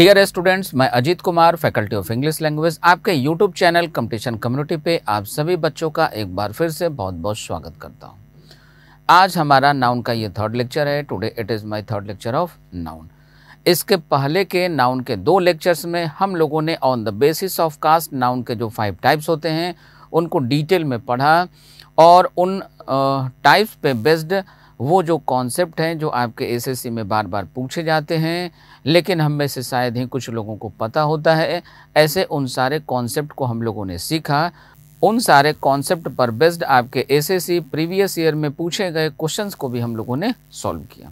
Dear students मैं Ajit Kumar faculty of English language आपके YouTube channel competition community पे आप सभी बच्चों का एक बार फिर से बहुत बहुत स्वागत करता हूँ आज हमारा नाउन का ये थर्ड लेक्चर है today it is my third lecture of noun इसके पहले के नाउन के दो लेक्चर्स में हम लोगों ने on the basis of caste noun के जो फाइव टाइप्स होते हैं उनको डिटेल में पढ़ा और उन टाइप्स पे बेस्ड वो जो कॉन्सेप्ट हैं जो आपके एस में बार बार पूछे जाते हैं लेकिन हम में से शायद ही कुछ लोगों को पता होता है ऐसे उन सारे कॉन्सेप्ट को हम लोगों ने सीखा उन सारे कॉन्सेप्ट पर बेस्ड आपके एसएससी प्रीवियस ईयर में पूछे गए क्वेश्चंस को भी हम लोगों ने सॉल्व किया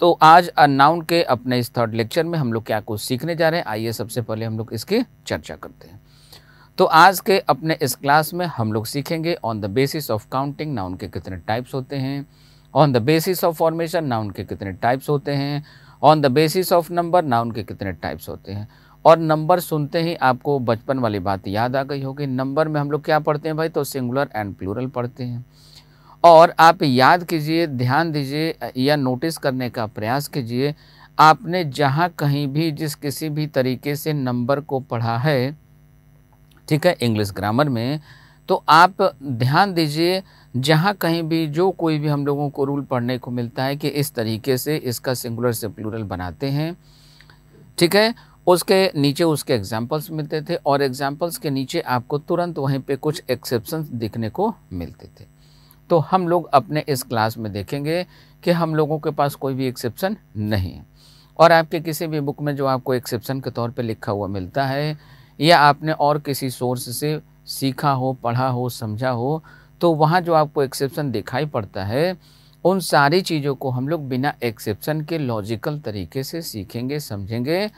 तो आज अनाउन के अपने इस थर्ड लेक्चर में हम लोग क्या कुछ सीखने जा रहे हैं आइए सबसे पहले हम लोग इसकी चर्चा करते हैं तो आज के अपने इस क्लास में हम लोग सीखेंगे on the basis of counting noun के कितने टाइप्स होते हैं on the basis of formation noun के कितने टाइप्स होते हैं on the basis of number noun के कितने टाइप्स होते हैं और नंबर सुनते ही आपको बचपन वाली बात याद आ गई होगी नंबर में हम लोग क्या पढ़ते हैं भाई तो सिंगुलर एंड प्लूरल पढ़ते हैं और आप याद कीजिए ध्यान दीजिए या नोटिस करने का प्रयास कीजिए आपने जहाँ कहीं भी जिस किसी भी तरीके से नंबर को पढ़ा है ठीक है इंग्लिश ग्रामर में तो आप ध्यान दीजिए जहाँ कहीं भी जो कोई भी हम लोगों को रूल पढ़ने को मिलता है कि इस तरीके से इसका सिंगुलर से प्लूरल बनाते हैं ठीक है उसके नीचे उसके एग्जाम्पल्स मिलते थे और एग्जाम्पल्स के नीचे आपको तुरंत वहीं पे कुछ एक्सेप्शन दिखने को मिलते थे तो हम लोग अपने इस क्लास में देखेंगे कि हम लोगों के पास कोई भी एक्सेप्शन नहीं है और आपके किसी भी बुक में जो आपको एक्सेप्शन के तौर पे लिखा हुआ मिलता है या आपने और किसी सोर्स से सीखा हो पढ़ा हो समझा हो तो वहाँ जो आपको एक्सेप्शन दिखाई पड़ता है उन सारी चीज़ों को हम लोग बिना एक्सेप्शन के लॉजिकल तरीके से सीखेंगे समझेंगे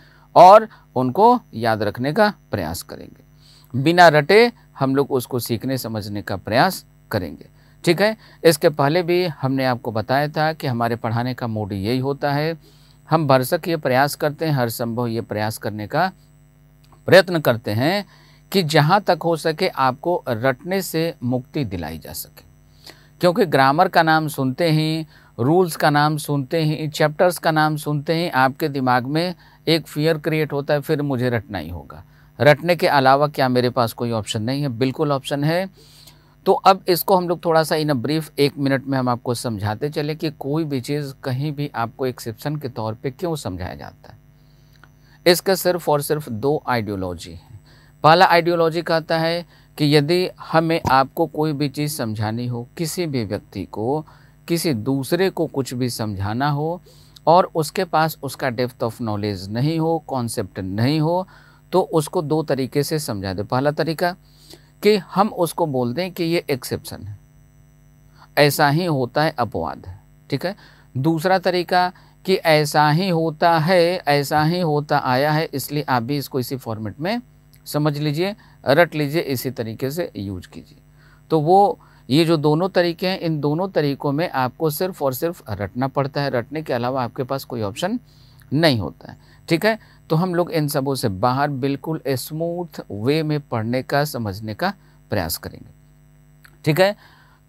और उनको याद रखने का प्रयास करेंगे बिना रटे हम लोग उसको सीखने समझने का प्रयास करेंगे ठीक है इसके पहले भी हमने आपको बताया था कि हमारे पढ़ाने का मूड यही होता है हम भरसक ये प्रयास करते हैं हर संभव ये प्रयास करने का प्रयत्न करते हैं कि जहाँ तक हो सके आपको रटने से मुक्ति दिलाई जा सके क्योंकि ग्रामर का नाम सुनते ही रूल्स का नाम सुनते ही चैप्टर्स का नाम सुनते ही आपके दिमाग में एक फियर क्रिएट होता है फिर मुझे रटना ही होगा रटने के अलावा क्या मेरे पास कोई ऑप्शन नहीं है बिल्कुल ऑप्शन है तो अब इसको हम लोग थोड़ा सा इन अ ब्रीफ एक मिनट में हम आपको समझाते चले कि कोई भी चीज़ कहीं भी आपको एक्सेप्शन के तौर पे क्यों समझाया जाता है इसका सिर्फ और सिर्फ दो आइडियोलॉजी है पहला आइडियोलॉजी कहता है कि यदि हमें आपको कोई भी चीज़ समझानी हो किसी भी व्यक्ति को किसी दूसरे को कुछ भी समझाना हो और उसके पास उसका डेप्थ ऑफ नॉलेज नहीं हो कॉन्सेप्ट नहीं हो तो उसको दो तरीके से समझा दे पहला तरीका कि हम उसको बोल दें कि ये एक्सेप्शन है ऐसा ही होता है अपवाद है ठीक है दूसरा तरीका कि ऐसा ही होता है ऐसा ही होता आया है इसलिए आप भी इसको इसी फॉर्मेट में समझ लीजिए रट लीजिए इसी तरीके से यूज कीजिए तो वो ये जो दोनों तरीके हैं इन दोनों तरीकों में आपको सिर्फ और सिर्फ रटना पड़ता है रटने के अलावा आपके पास कोई ऑप्शन नहीं होता है ठीक है तो हम लोग इन सबों से बाहर बिल्कुल स्मूथ वे में पढ़ने का समझने का प्रयास करेंगे ठीक है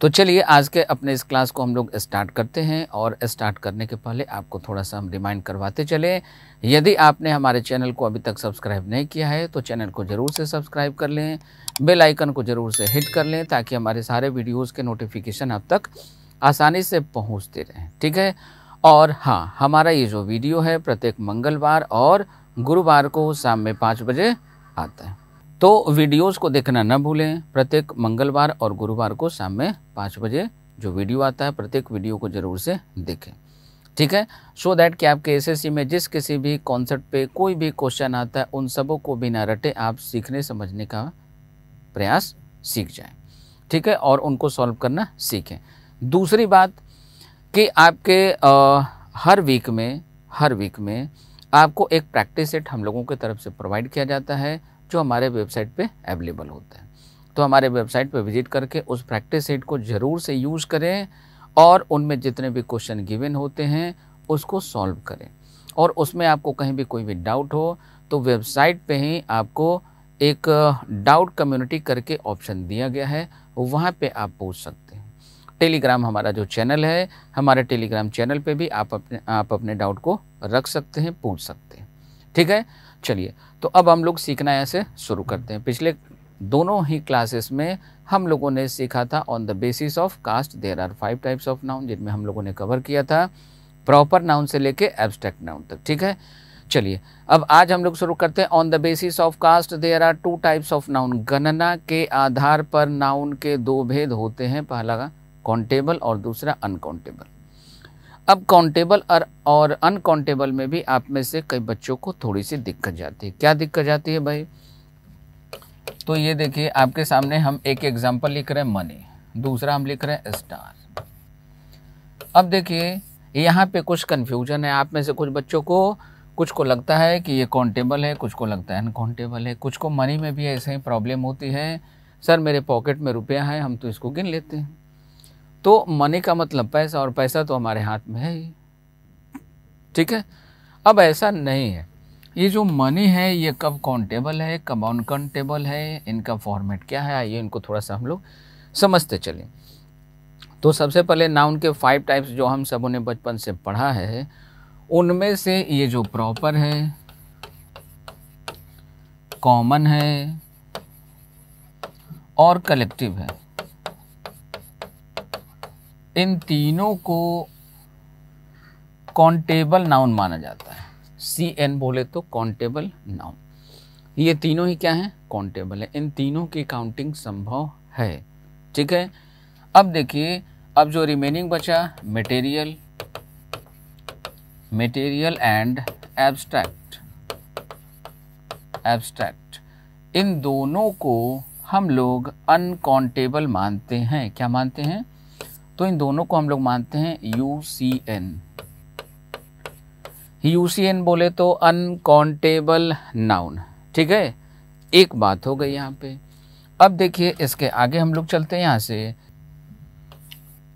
तो चलिए आज के अपने इस क्लास को हम लोग स्टार्ट करते हैं और स्टार्ट करने के पहले आपको थोड़ा सा हम रिमाइंड करवाते चले यदि आपने हमारे चैनल को अभी तक सब्सक्राइब नहीं किया है तो चैनल को ज़रूर से सब्सक्राइब कर लें बेल आइकन को ज़रूर से हिट कर लें ताकि हमारे सारे वीडियोस के नोटिफिकेशन आप तक आसानी से पहुंचते रहें ठीक है और हाँ हमारा ये जो वीडियो है प्रत्येक मंगलवार और गुरुवार को शाम में पाँच बजे आता है तो वीडियोस को देखना न भूलें प्रत्येक मंगलवार और गुरुवार को शाम में पाँच बजे जो वीडियो आता है प्रत्येक वीडियो को ज़रूर से देखें ठीक है सो दैट कि आपके एसएससी में जिस किसी भी कॉन्सेप्ट पे कोई भी क्वेश्चन आता है उन सबों को बिना रटे आप सीखने समझने का प्रयास सीख जाएं ठीक है और उनको सॉल्व करना सीखें दूसरी बात कि आपके आ, हर वीक में हर वीक में आपको एक प्रैक्टिस सेट हम लोगों की तरफ से प्रोवाइड किया जाता है जो हमारे वेबसाइट पे अवेलेबल होता है तो हमारे वेबसाइट पे विजिट करके उस प्रैक्टिस सेट को ज़रूर से यूज़ करें और उनमें जितने भी क्वेश्चन गिवन होते हैं उसको सॉल्व करें और उसमें आपको कहीं भी कोई भी डाउट हो तो वेबसाइट पे ही आपको एक डाउट कम्युनिटी करके ऑप्शन दिया गया है वहाँ पे आप पूछ सकते हैं टेलीग्राम हमारा जो चैनल है हमारे टेलीग्राम चैनल पे भी आप अपने आप अपने डाउट को रख सकते हैं पूछ सकते हैं ठीक है चलिए तो अब हम लोग सीखना ऐसे शुरू करते हैं पिछले दोनों ही क्लासेस में हम लोगों ने सीखा था on the basis of caste there are five types of noun जिनमें हम लोगों ने कवर किया था प्रॉपर नाउन से लेके एब्स्ट्रैक्ट नाउन तक ठीक है चलिए अब आज हम लोग शुरू करते हैं on the basis of caste there are two types of noun गणना के आधार पर नाउन के दो भेद होते हैं पहला काउंटेबल और दूसरा अनकाउंटेबल अब काउंटेबल और अनकाउंटेबल में भी आप में से कई बच्चों को थोड़ी सी दिक्कत जाती है क्या दिक्कत जाती है भाई तो ये देखिए आपके सामने हम एक एग्जाम्पल लिख रहे हैं मनी दूसरा हम लिख रहे हैं स्टार अब देखिए यहाँ पे कुछ कन्फ्यूजन है आप में से कुछ बच्चों को कुछ को लगता है कि ये काउंटेबल है कुछ को लगता है अनकाउंटेबल है कुछ को मनी में भी ऐसे ही प्रॉब्लम होती है सर मेरे पॉकेट में रुपया है हम तो इसको गिन लेते हैं तो मनी का मतलब पैसा और पैसा तो हमारे हाथ में है ही ठीक है अब ऐसा नहीं है ये जो मनी है ये कब काउंटेबल है कब अनकाउंटेबल है इनका फॉर्मेट क्या है आइए इनको थोड़ा सा हम लोग समझते चलें तो सबसे पहले नाउन के फाइव टाइप्स जो हम सबों ने बचपन से पढ़ा है उनमें से ये जो प्रॉपर है कॉमन है और कलेक्टिव है इन तीनों को काउंटेबल नाउन माना जाता है सी एन बोले तो काउंटेबल नाउन ये तीनों ही क्या है काउंटेबल है इन तीनों की काउंटिंग संभव है ठीक है अब देखिए अब जो रिमेनिंग बचा material material and abstract abstract इन दोनों को हम लोग अनकाउंटेबल मानते हैं क्या मानते हैं तो इन दोनों को हम लोग मानते हैं यू सी एन यू बोले तो अनकाउंटेबल नाउन ठीक है एक बात हो गई यहाँ पे अब देखिए इसके आगे हम लोग चलते हैं यहाँ से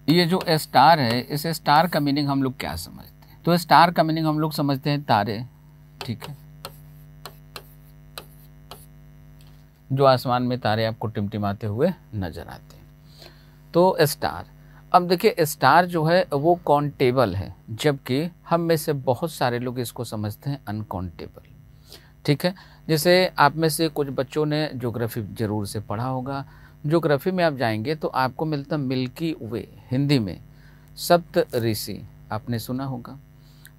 ये जो स्टार है इस स्टार का मीनिंग हम लोग क्या समझते हैं तो स्टार का मीनिंग हम लोग समझते हैं तारे ठीक है जो आसमान में तारे आपको टिमटिमाते हुए नजर आते हैं तो स्टार अब देखिए स्टार जो है वो काउंटेबल है जबकि हम में से बहुत सारे लोग इसको समझते हैं अनकाउंटेबल ठीक है जैसे आप में से कुछ बच्चों ने जोग्राफी ज़रूर से पढ़ा होगा जोग्राफी में आप जाएंगे तो आपको मिलता मिल्की वे हिंदी में सप्त ऋषि आपने सुना होगा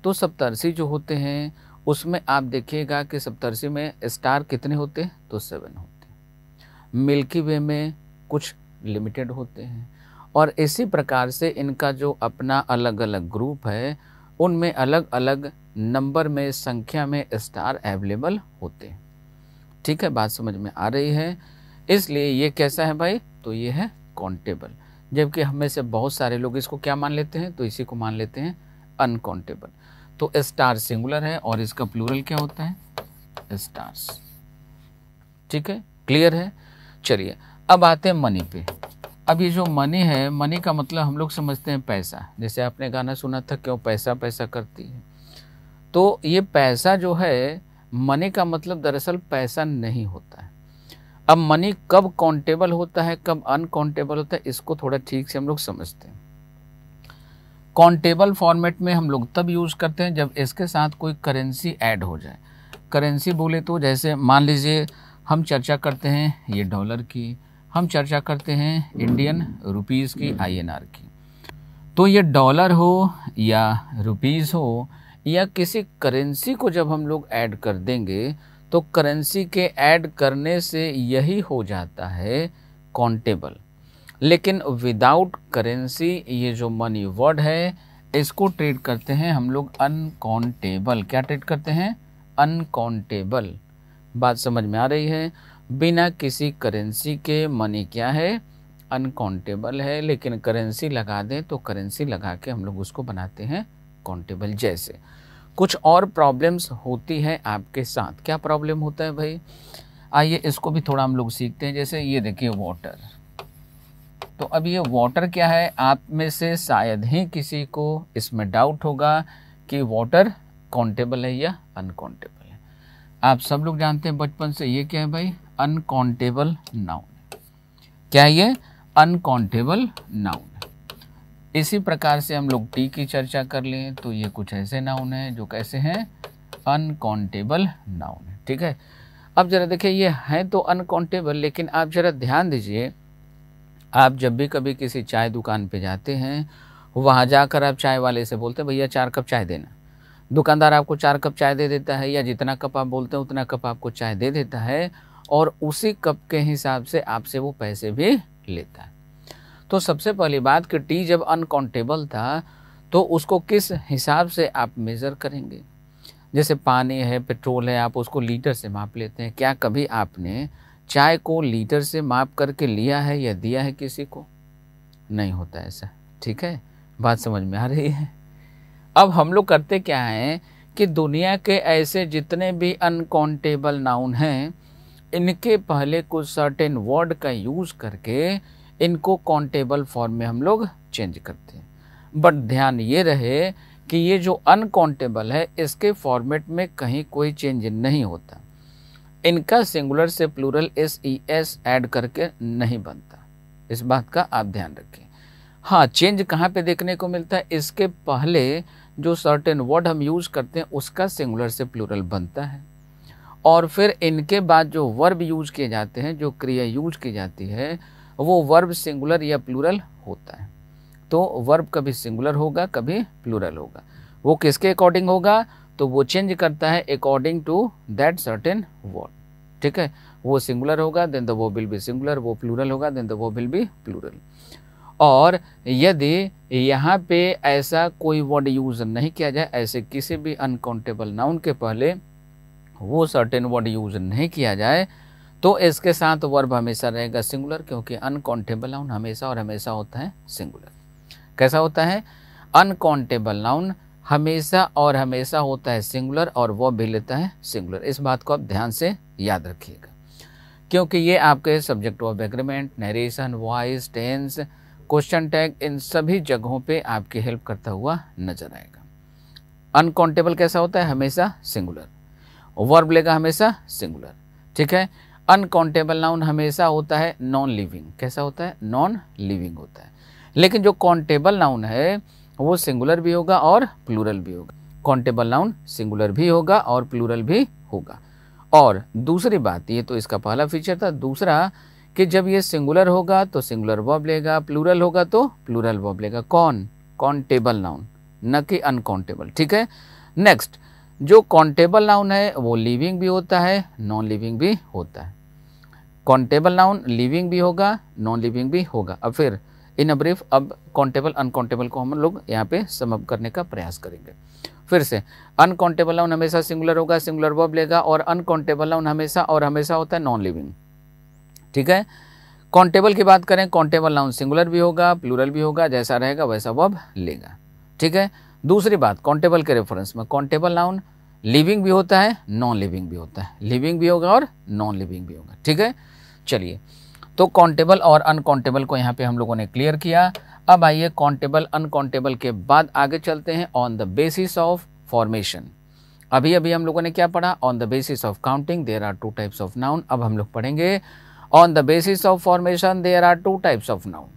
तो सप्तर्षि जो होते हैं उसमें आप देखिएगा कि सप्तर्षि में स्टार कितने होते हैं तो सेवन होते हैं मिल्की वे में कुछ लिमिटेड होते हैं और इसी प्रकार से इनका जो अपना अलग अलग ग्रुप है उनमें अलग अलग नंबर में संख्या में स्टार अवेलेबल होते हैं ठीक है बात समझ में आ रही है इसलिए ये कैसा है भाई तो ये है काउंटेबल जबकि हमें से बहुत सारे लोग इसको क्या मान लेते हैं तो इसी को मान लेते हैं अनकाउंटेबल तो स्टार सिंगुलर है और इसका प्लूरल क्या होता है स्टार्स ठीक है क्लियर है चलिए अब आते हैं मनी पे अब ये जो मनी है मनी का मतलब हम लोग समझते हैं पैसा जैसे आपने गाना सुना था क्यों पैसा पैसा करती है तो ये पैसा जो है मनी का मतलब दरअसल पैसा नहीं होता है अब मनी कब काउंटेबल होता है कब अनकाउंटेबल होता है इसको थोड़ा ठीक से हम लोग समझते हैं काउंटेबल फॉर्मेट में हम लोग तब यूज़ करते हैं जब इसके साथ कोई करेंसी ऐड हो जाए करेंसी बोले तो जैसे मान लीजिए हम चर्चा करते हैं ये डॉलर की हम चर्चा करते हैं इंडियन रुपीज़ की आईएनआर की तो ये डॉलर हो या रुपीज़ हो या किसी करेंसी को जब हम लोग ऐड कर देंगे तो करेंसी के ऐड करने से यही हो जाता है काउंटेबल लेकिन विदाउट करेंसी ये जो मनी वर्ड है इसको ट्रेड करते हैं हम लोग अनकाउंटेबल क्या ट्रेड करते हैं अनकाउंटेबल बात समझ में आ रही है बिना किसी करेंसी के मनी क्या है अनकाउंटेबल है लेकिन करेंसी लगा दें तो करेंसी लगा के हम लोग उसको बनाते हैं काउंटेबल जैसे कुछ और प्रॉब्लम्स होती है आपके साथ क्या प्रॉब्लम होता है भाई आइए इसको भी थोड़ा हम लोग सीखते हैं जैसे ये देखिए वाटर तो अब ये वाटर क्या है आप में से शायद ही किसी को इसमें डाउट होगा कि वाटर काउंटेबल है या अनकाउंटेबल है आप सब लोग जानते हैं बचपन से ये क्या है भाई अनकाउंटेबल नाउन क्या ये अनकाउंटेबल नाउन इसी प्रकार से हम लोग टी की चर्चा कर लें तो ये कुछ ऐसे नाउन हैं जो कैसे हैं अनकाउंटेबल नाउन है ठीक है अब ज़रा देखिए ये हैं तो अनकाउंटेबल लेकिन आप ज़रा ध्यान दीजिए आप जब भी कभी किसी चाय दुकान पे जाते हैं वहाँ जाकर आप चाय वाले से बोलते हैं भैया चार कप चाय देना दुकानदार आपको चार कप चाय दे देता है या जितना कप आप बोलते हैं उतना कप आपको चाय दे देता है और उसी कप के हिसाब से आपसे वो पैसे भी लेता है तो सबसे पहली बात कि टी जब अनकाउंटेबल था तो उसको किस हिसाब से आप मेज़र करेंगे जैसे पानी है पेट्रोल है आप उसको लीटर से माप लेते हैं क्या कभी आपने चाय को लीटर से माप करके लिया है या दिया है किसी को नहीं होता ऐसा ठीक है बात समझ में आ रही है अब हम लोग करते क्या हैं कि दुनिया के ऐसे जितने भी अनकाउंटेबल नाउन हैं इनके पहले कुछ सर्टेन वर्ड का यूज़ करके इनको काउंटेबल फॉर्म में हम लोग चेंज करते हैं बट ध्यान ये रहे कि ये जो अनकाउंटेबल है इसके फॉर्मेट में कहीं कोई चेंज नहीं होता इनका सिंगुलर से plural S E S add करके नहीं बनता इस बात का आप ध्यान रखें हाँ चेंज कहाँ पे देखने को मिलता है इसके पहले जो सर्टेन वर्ड हम यूज़ करते हैं उसका सिंगुलर से प्लूरल बनता है और फिर इनके बाद जो वर्ब यूज किए जाते हैं जो क्रिया यूज की जाती है वो वर्ब सिंगुलर या प्लूरल होता है तो वर्ब कभी सिंगुलर होगा कभी प्लूरल होगा वो किसके अकॉर्डिंग होगा तो वो चेंज करता है according to that certain word ठीक है वो सिंगुलर होगा देन द वो विल बी सिंगुलर वो प्लूरल होगा देन द वो विल बी प्लूरल और यदि यहाँ पे ऐसा कोई वर्ड यूज़ नहीं किया जाए ऐसे किसी भी अनकाउंटेबल नाउन के पहले वो सर्टेन वर्ड यूज नहीं किया जाए तो इसके साथ वर्ब हमेशा रहेगा सिंगुलर क्योंकि अनकाउंटेबल नाउन हमेशा और हमेशा होता है सिंगुलर कैसा होता है अनकाउंटेबल नाउन हमेशा और हमेशा होता है सिंगुलर और वो भी लेता है सिंगुलर इस बात को आप ध्यान से याद रखिएगा क्योंकि ये आपके subject of agreement narration voice tense question tag इन सभी जगहों पे आपकी हेल्प करता हुआ नजर आएगा अनकाउंटेबल कैसा होता है हमेशा सिंगुलर वर्ब लेगा हमेशा सिंगुलर ठीक है अनकाउंटेबल नाउन हमेशा होता है नॉन लिविंग कैसा होता है नॉन लिविंग होता है लेकिन जो काउंटेबल नाउन है वो सिंगुलर भी होगा और प्लूरल भी होगा काउंटेबल नाउन सिंगुलर भी होगा और प्लूरल भी होगा और दूसरी बात ये तो इसका पहला फीचर था दूसरा कि जब ये सिंगुलर होगा तो सिंगुलर वर्ब लेगा प्लूरल होगा तो प्लूरल वर्ब लेगा कौन काउंटेबल नाउन न कि अनकाउंटेबल ठीक है नेक्स्ट जो कॉन्टेबल नाउन है वो लिविंग भी होता है नॉन लिविंग भी होता है कॉन्टेबल नाउन लिविंग भी होगा नॉन लिविंग भी होगा अब फिर इन अ ब्रीफ अब कॉन्टेबल अनकाउंटेबल को हम लोग यहाँ पे समअप करने का प्रयास करेंगे फिर से अनकाउंटेबल नाउन हमेशा सिंगुलर होगा सिंगुलर वर्ब लेगा और अनकाउंटेबल नाउन हमेशा और हमेशा होता है नॉन लिविंग ठीक है कॉन्टेबल की बात करें कॉन्टेबल नाउन सिंगुलर भी होगा प्लूरल भी होगा जैसा रहेगा वैसा वर्ब लेगा ठीक है दूसरी बात कॉन्टेबल के रेफरेंस में कॉन्टेबल नाउन लिविंग भी होता है नॉन लिविंग भी होता है लिविंग भी होगा और नॉन लिविंग भी होगा ठीक है चलिए तो कॉन्टेबल और अनकाउंटेबल को यहाँ पे हम लोगों ने क्लियर किया अब आइए कॉन्टेबल अनकाउंटेबल के बाद आगे चलते हैं on the basis of formation अभी अभी हम लोगों ने क्या पढ़ा on the basis of counting there are two types of noun अब हम लोग पढ़ेंगे on the basis of formation there are two types of noun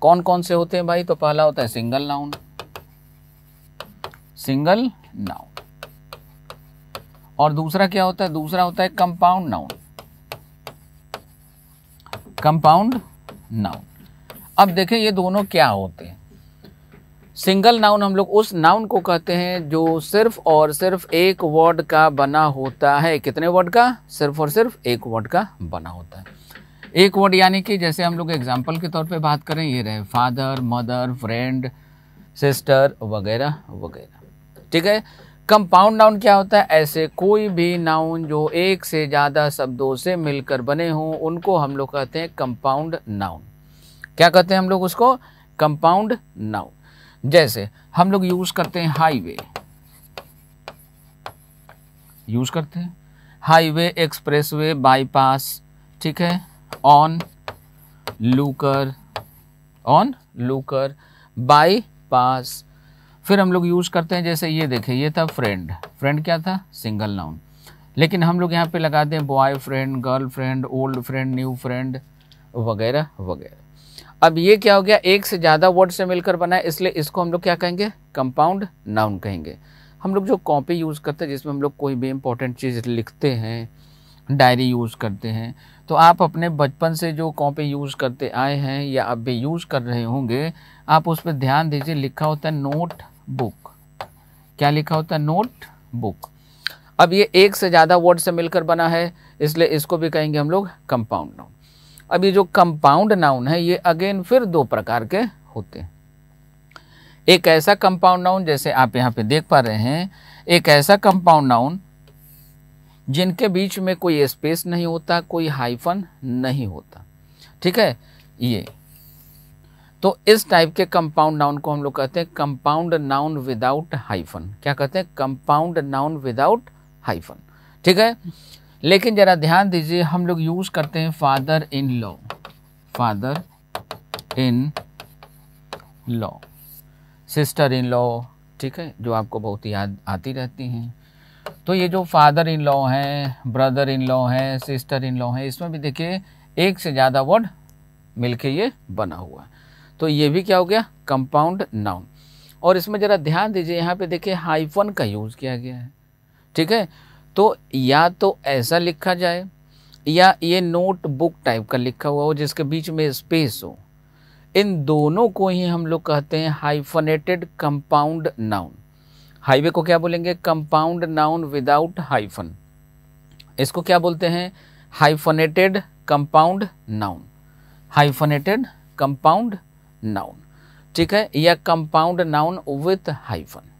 कौन कौन से होते हैं भाई तो पहला होता है सिंगल नाउन सिंगल नाउन और दूसरा क्या होता है दूसरा होता है कंपाउंड नाउन कंपाउंड नाउन अब देखें ये दोनों क्या होते हैं सिंगल नाउन हम लोग उस नाउन को कहते हैं जो सिर्फ और सिर्फ एक वर्ड का बना होता है कितने वर्ड का सिर्फ और सिर्फ एक वर्ड का बना होता है एक वर्ड यानी कि जैसे हम लोग एग्जाम्पल के तौर पे बात करें ये रहे फादर मदर फ्रेंड सिस्टर वगैरह वगैरह ठीक है कंपाउंड नाउन क्या होता है ऐसे कोई भी नाउन जो एक से ज़्यादा शब्दों से मिलकर बने हों उनको हम लोग कहते हैं कंपाउंड नाउन क्या कहते हैं हम लोग उसको कंपाउंड नाउन जैसे हम लोग यूज़ करते हैं हाईवे यूज़ करते हैं हाईवे एक्सप्रेसवे बाईपास ठीक है onlooker onlooker bypass फिर हम लोग यूज़ करते हैं जैसे ये देखें ये था फ्रेंड फ्रेंड क्या था सिंगल नाउन लेकिन हम लोग यहाँ पे लगाते हैं boy friend girl friend old friend new friend वगैरह वगैरह अब ये क्या हो गया एक से ज़्यादा वर्ड से मिलकर बना है इसलिए इसको हम लोग क्या कहेंगे कंपाउंड नाउन कहेंगे हम लोग जो कॉपी यूज़ करते हैं जिसमें हम लोग कोई भी इम्पोर्टेंट चीज़ लिखते हैं डायरी यूज़ करते हैं तो आप अपने बचपन से जो कॉपी यूज़ करते आए हैं या अब भी यूज़ कर रहे होंगे आप उस पर ध्यान दीजिए लिखा होता है नोट बुक क्या लिखा होता है नोट बुक अब ये एक से ज़्यादा वर्ड से मिलकर बना है इसलिए इसको भी कहेंगे हम लोग कंपाउंड नाउन अब ये जो कंपाउंड नाउन है ये अगेन फिर दो प्रकार के होते हैं एक ऐसा कंपाउंड नाउन जैसे आप यहाँ पे देख पा रहे हैं एक ऐसा कंपाउंड नाउन जिनके बीच में कोई स्पेस नहीं होता कोई हाइफन नहीं होता ठीक है ये तो इस टाइप के कंपाउंड नाउन को हम लोग कहते हैं कंपाउंड नाउन विदाउट हाइफन क्या कहते हैं कंपाउंड नाउन विदाउट हाइफन ठीक है लेकिन जरा ध्यान दीजिए हम लोग यूज करते हैं father in law father in law sister in law ठीक है जो आपको बहुत याद आती रहती हैं तो ये जो फादर इन लॉ है ब्रदर इन लॉ है सिस्टर इन लॉ है इसमें भी देखिए एक से ज़्यादा वर्ड मिलके ये बना हुआ है तो ये भी क्या हो गया कंपाउंड नाउन और इसमें ज़रा ध्यान दीजिए यहाँ पे देखिए हाइफन का यूज़ किया गया है ठीक है तो या तो ऐसा लिखा जाए या ये नोटबुक टाइप का लिखा हुआ हो जिसके बीच में स्पेस हो इन दोनों को ही हम लोग कहते हैं हाइफनेटेड कंपाउंड नाउन हाईवे को क्या बोलेंगे कंपाउंड नाउन विदाउट हाइफन इसको क्या बोलते हैं hyphenated compound noun hyphenated compound noun ठीक है या कंपाउंड नाउन विथ हाइफन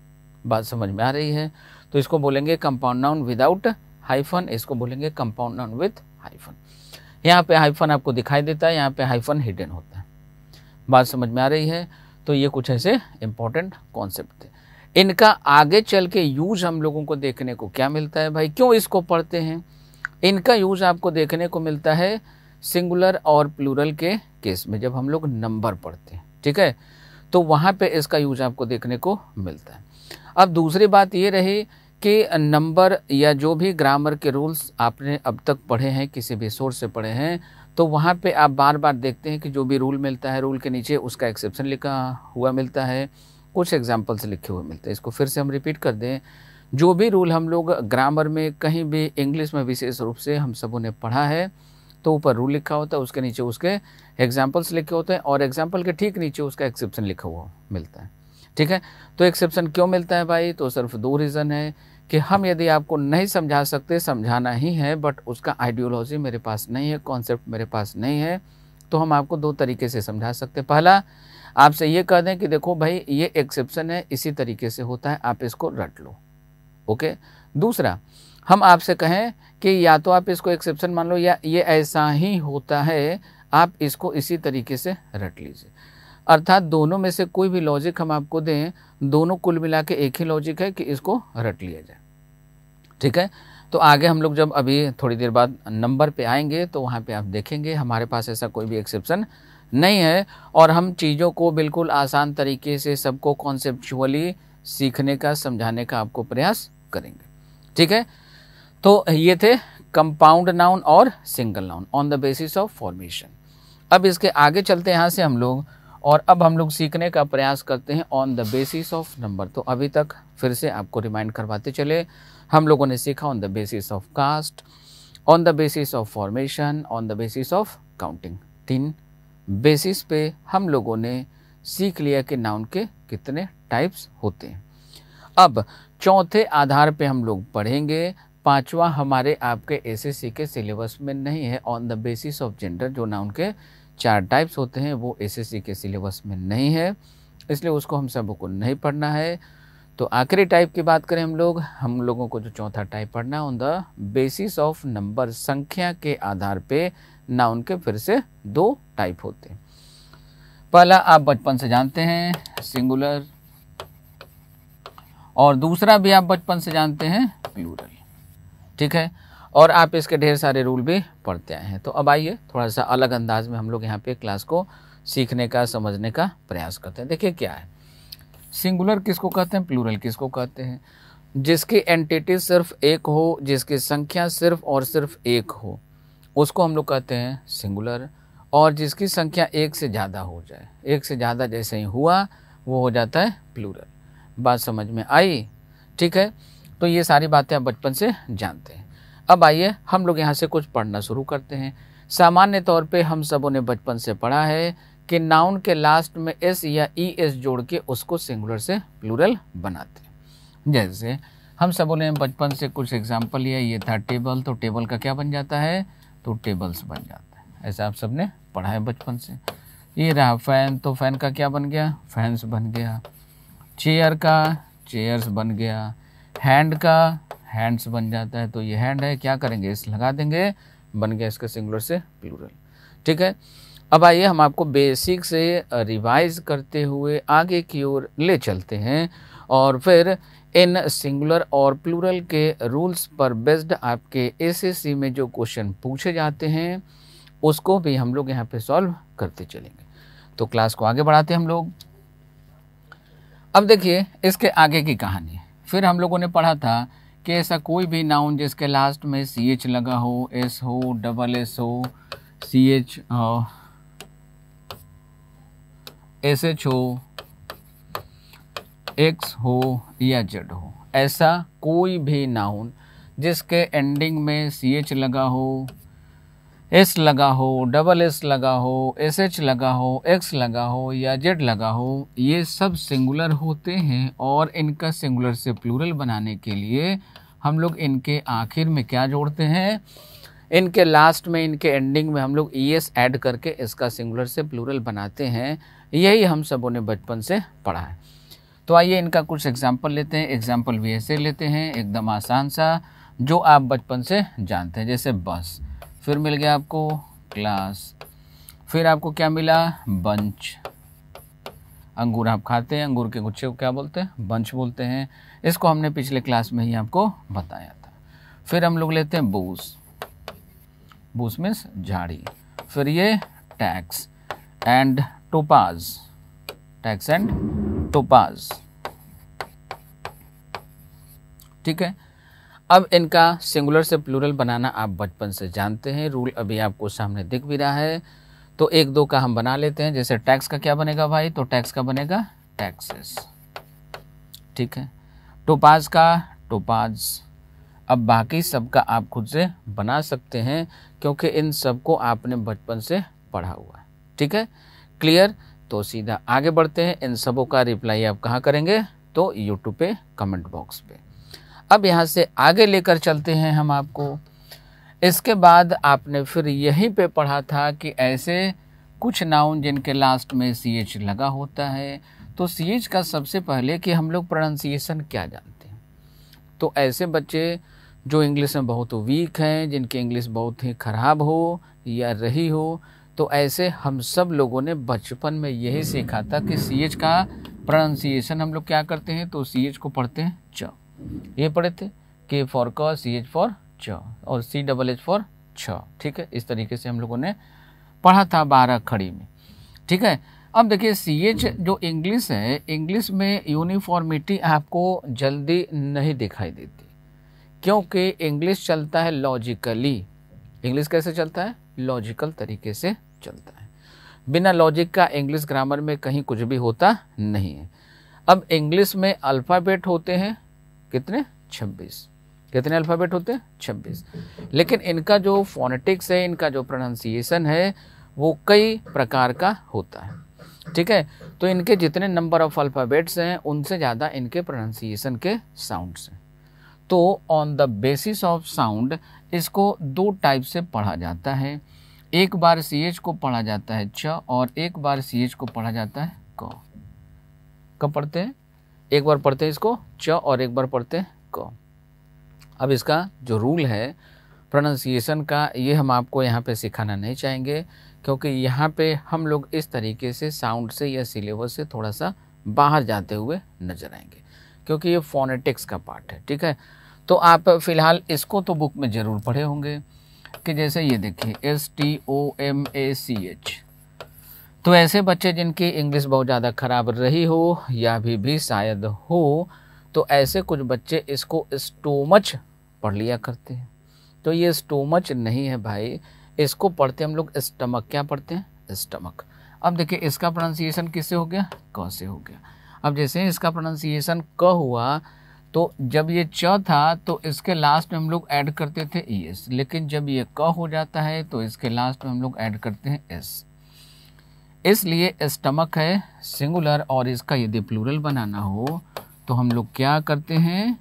बात समझ में आ रही है तो इसको बोलेंगे कंपाउंड नाउन विदाउट हाइफन इसको बोलेंगे कंपाउंड नाउन विथ हाइफन यहाँ पे हाइफन आपको दिखाई देता है यहाँ पे हाइफन हिडन होता है बात समझ में आ रही है तो ये कुछ ऐसे इंपॉर्टेंट कॉन्सेप्ट थे इनका आगे चल के यूज हम लोगों को देखने को क्या मिलता है भाई क्यों इसको पढ़ते हैं इनका यूज आपको देखने को मिलता है सिंगुलर और प्लूरल के केस में जब हम लोग नंबर पढ़ते हैं ठीक है तो वहाँ पे इसका यूज आपको देखने को मिलता है अब दूसरी बात ये रही कि नंबर या जो भी ग्रामर के रूल्स आपने अब तक पढ़े हैं किसी भी सोर्स से पढ़े हैं तो वहाँ पे आप बार बार देखते हैं कि जो भी रूल मिलता है रूल के नीचे उसका एक्सेप्शन लिखा हुआ मिलता है कुछ एग्जाम्पल्स लिखे हुए मिलते हैं इसको फिर से हम रिपीट कर दें जो भी रूल हम लोग ग्रामर में कहीं भी इंग्लिश में विशेष रूप से हम सबों ने पढ़ा है तो ऊपर रूल लिखा होता है उसके नीचे उसके एग्जाम्पल्स लिखे होते हैं और एग्जाम्पल के ठीक नीचे उसका एक्सेप्शन लिखा हुआ मिलता है ठीक है तो एक्सेप्शन क्यों मिलता है भाई तो सिर्फ दो रीज़न है कि हम यदि आपको नहीं समझा सकते समझाना ही है बट उसका आइडियोलॉजी मेरे पास नहीं है कॉन्सेप्ट मेरे पास नहीं है तो हम आपको दो तरीके से समझा सकते पहला आपसे ये कह दें कि देखो भाई ये एक्सेप्शन है इसी तरीके से होता है आप इसको रट लो ओके दूसरा हम आपसे कहें कि या तो आप इसको एक्सेप्शन मान लो या ये ऐसा ही होता है आप इसको इसी तरीके से रट लीजिए अर्थात दोनों में से कोई भी लॉजिक हम आपको दें दोनों कुल मिला के एक ही लॉजिक है कि इसको रट लिया जाए ठीक है तो आगे हम लोग जब अभी थोड़ी देर बाद नंबर पे आएंगे तो वहाँ पे आप देखेंगे हमारे पास ऐसा कोई भी एक्सेप्शन नहीं है और हम चीज़ों को बिल्कुल आसान तरीके से सबको कॉन्सेप्चुअली सीखने का समझाने का आपको प्रयास करेंगे ठीक है तो ये थे कंपाउंड नाउन और single noun on the basis of formation अब इसके आगे चलते हैं यहाँ से हम लोग और अब हम लोग सीखने का प्रयास करते हैं on the basis of number तो अभी तक फिर से आपको रिमाइंड करवाते चले हम लोगों ने सीखा on the basis of caste on the basis of formation on the basis of counting तीन बेसिस पे हम लोगों ने सीख लिया कि नाउन के कितने टाइप्स होते हैं अब चौथे आधार पे हम लोग पढ़ेंगे पांचवा हमारे आपके एसएससी के सिलेबस में नहीं है on the basis of gender जो नाउन के चार टाइप्स होते हैं वो एसएससी के सिलेबस में नहीं है इसलिए उसको हम सबको नहीं पढ़ना है तो आखिरी टाइप की बात करें हम लोग हम लोगों को जो चौथा टाइप पढ़ना है on the basis of number संख्या के आधार पे नाउन के फिर से दो टाइप होते हैं पहला आप बचपन से जानते हैं सिंगुलर और दूसरा भी आप बचपन से जानते हैं प्लूरल ठीक है और आप इसके ढेर सारे रूल भी पढ़ते आए हैं तो अब आइए थोड़ा सा अलग अंदाज में हम लोग यहाँ पे क्लास को सीखने का समझने का प्रयास करते हैं देखिए क्या है सिंगुलर किसको कहते हैं प्लूरल किसको कहते हैं जिसकी एंटिटी सिर्फ एक हो जिसकी संख्या सिर्फ और सिर्फ एक हो उसको हम लोग कहते हैं सिंगुलर और जिसकी संख्या एक से ज़्यादा हो जाए एक से ज़्यादा जैसे ही हुआ वो हो जाता है प्लूरल बात समझ में आई ठीक है तो ये सारी बातें आप बचपन से जानते हैं अब आइए हम लोग यहाँ से कुछ पढ़ना शुरू करते हैं सामान्य तौर पे हम सबों ने बचपन से पढ़ा है कि नाउन के लास्ट में एस या ई e एस जोड़ के उसको सिंगुलर से प्लूरल बनाते हैं जैसे हम सबों ने बचपन से कुछ एग्जाम्पल लिया ये था टेबल तो टेबल का क्या बन जाता है तो टेबल्स बन जाता है ऐसा आप सब ने पढ़ा है बचपन से ये रहा फैन तो फैन का क्या बन गया फैंस बन गया चेयर का चेयर्स बन गया हैंड का हैंड्स बन जाता है तो ये हैंड है क्या करेंगे इस लगा देंगे बन गया इसका सिंगुलर से प्लूरल ठीक है अब आइए हम आपको बेसिक से रिवाइज करते हुए आगे की ओर ले चलते हैं और फिर इन सिंगुलर और प्लूरल के रूल्स पर बेस्ड आपके एसएससी में जो क्वेश्चन पूछे जाते हैं उसको भी हम लोग यहाँ पे सॉल्व करते चलेंगे तो क्लास को आगे बढ़ाते हैं हम लोग अब देखिए इसके आगे की कहानी फिर हम लोगों ने पढ़ा था कि ऐसा कोई भी नाउन जिसके लास्ट में सी एच लगा हो एस हो डबल एस हो सी एच एस एच हो एक्स हो या जेड हो ऐसा कोई भी नाउन जिसके एंडिंग में सी एच लगा हो एस लगा हो डबल एस लगा हो एस एच लगा हो एक्स लगा हो या जेड लगा हो ये सब सिंगुलर होते हैं और इनका सिंगुलर से प्लूरल बनाने के लिए हम लोग इनके आखिर में क्या जोड़ते हैं इनके लास्ट में इनके एंडिंग में हम लोग ई एस एड करके इसका सिंगुलर से प्लूरल बनाते हैं यही हम सबों ने बचपन से पढ़ा है तो आइए इनका कुछ एग्जाम्पल लेते हैं एग्जाम्पल भी ऐसे लेते हैं एकदम आसान सा जो आप बचपन से जानते हैं जैसे बस फिर मिल गया आपको क्लास फिर आपको क्या मिला बंच अंगूर आप खाते हैं अंगूर के गुच्छे को क्या बोलते हैं बंच बोलते हैं इसको हमने पिछले क्लास में ही आपको बताया था फिर हम लोग लेते हैं बूस बूस मीन्स झाड़ी फिर ये tax and topaz tax and topaz ठीक है अब इनका सिंगुलर से प्लूरल बनाना आप बचपन से जानते हैं रूल अभी आपको सामने दिख भी रहा है तो एक दो का हम बना लेते हैं जैसे टैक्स का क्या बनेगा भाई तो टैक्स का बनेगा टैक्सेस ठीक है टोपाज का टोपाज अब बाकी सबका आप खुद से बना सकते हैं क्योंकि इन सबको आपने बचपन से पढ़ा हुआ है ठीक है क्लियर तो सीधा आगे बढ़ते हैं इन सबों का रिप्लाई आप कहाँ करेंगे तो यूट्यूब पे कमेंट बॉक्स पे अब यहाँ से आगे लेकर चलते हैं हम आपको इसके बाद आपने फिर यहीं पे पढ़ा था कि ऐसे कुछ नाउन जिनके लास्ट में सी एच लगा होता है तो सी एच का सबसे पहले कि हम लोग प्रोनाउंसिएशन क्या जानते हैं तो ऐसे बच्चे जो इंग्लिश में बहुत वीक हैं जिनकी इंग्लिश बहुत ही ख़राब हो या रही हो तो ऐसे हम सब लोगों ने बचपन में यही सीखा था कि सी एच का प्रोनाउंसिएशन हम लोग क्या करते हैं तो सी एच को पढ़ते हैं च ये पढ़े थे के फॉर क सी एच फॉर छ और सी डबल एच फॉर छ ठीक है इस तरीके से हम लोगों ने पढ़ा था बारह खड़ी में ठीक है अब देखिए सी एच जो इंग्लिश है इंग्लिश में यूनिफॉर्मिटी आपको जल्दी नहीं दिखाई देती क्योंकि इंग्लिश चलता है लॉजिकली इंग्लिश कैसे चलता है लॉजिकल तरीके से चलता है बिना लॉजिक का इंग्लिश ग्रामर में कहीं कुछ भी होता नहीं है अब इंग्लिश में अल्फ़ाबेट होते हैं कितने 26 कितने अल्फ़ाबेट होते हैं 26 लेकिन इनका जो फोनेटिक्स है इनका जो प्रोनाउंसिएशन है वो कई प्रकार का होता है ठीक है तो इनके जितने नंबर ऑफ अल्फ़ाबेट्स हैं उनसे ज़्यादा इनके प्रोनाउंसिएशन के साउंड्स हैं तो on the basis of sound इसको दो टाइप से पढ़ा जाता है एक बार सी एच को पढ़ा जाता है छ और एक बार सी एच को पढ़ा जाता है क कब पढ़ते हैं एक बार पढ़ते हैं इसको च और एक बार पढ़ते क अब इसका जो रूल है प्रोनाउंसिएशन का ये हम आपको यहाँ पे सिखाना नहीं चाहेंगे क्योंकि यहाँ पे हम लोग इस तरीके से साउंड से या सिलेबस से थोड़ा सा बाहर जाते हुए नजर आएंगे क्योंकि ये फोनेटिक्स का पार्ट है ठीक है तो आप फिलहाल इसको तो बुक में ज़रूर पढ़े होंगे कि जैसे ये देखिए S T O M A C H तो ऐसे बच्चे जिनकी इंग्लिश बहुत ज़्यादा खराब रही हो या अभी भी शायद हो तो ऐसे कुछ बच्चे इसको स्टोमच पढ़ लिया करते हैं तो ये स्टोमच नहीं है भाई इसको पढ़ते हम लोग स्टमक क्या पढ़ते हैं स्टमक अब देखिए इसका प्रोनाउंसिएशन किससे हो गया क से हो गया अब जैसे इसका प्रोनाउंसिएशन क हुआ तो जब ये च था तो इसके लास्ट में हम लोग ऐड करते थे ई एस लेकिन जब ये क हो जाता है तो इसके लास्ट में हम लोग ऐड करते हैं एस इसलिए स्टमक है सिंगुलर और इसका यदि प्लूरल बनाना हो तो हम लोग क्या करते हैं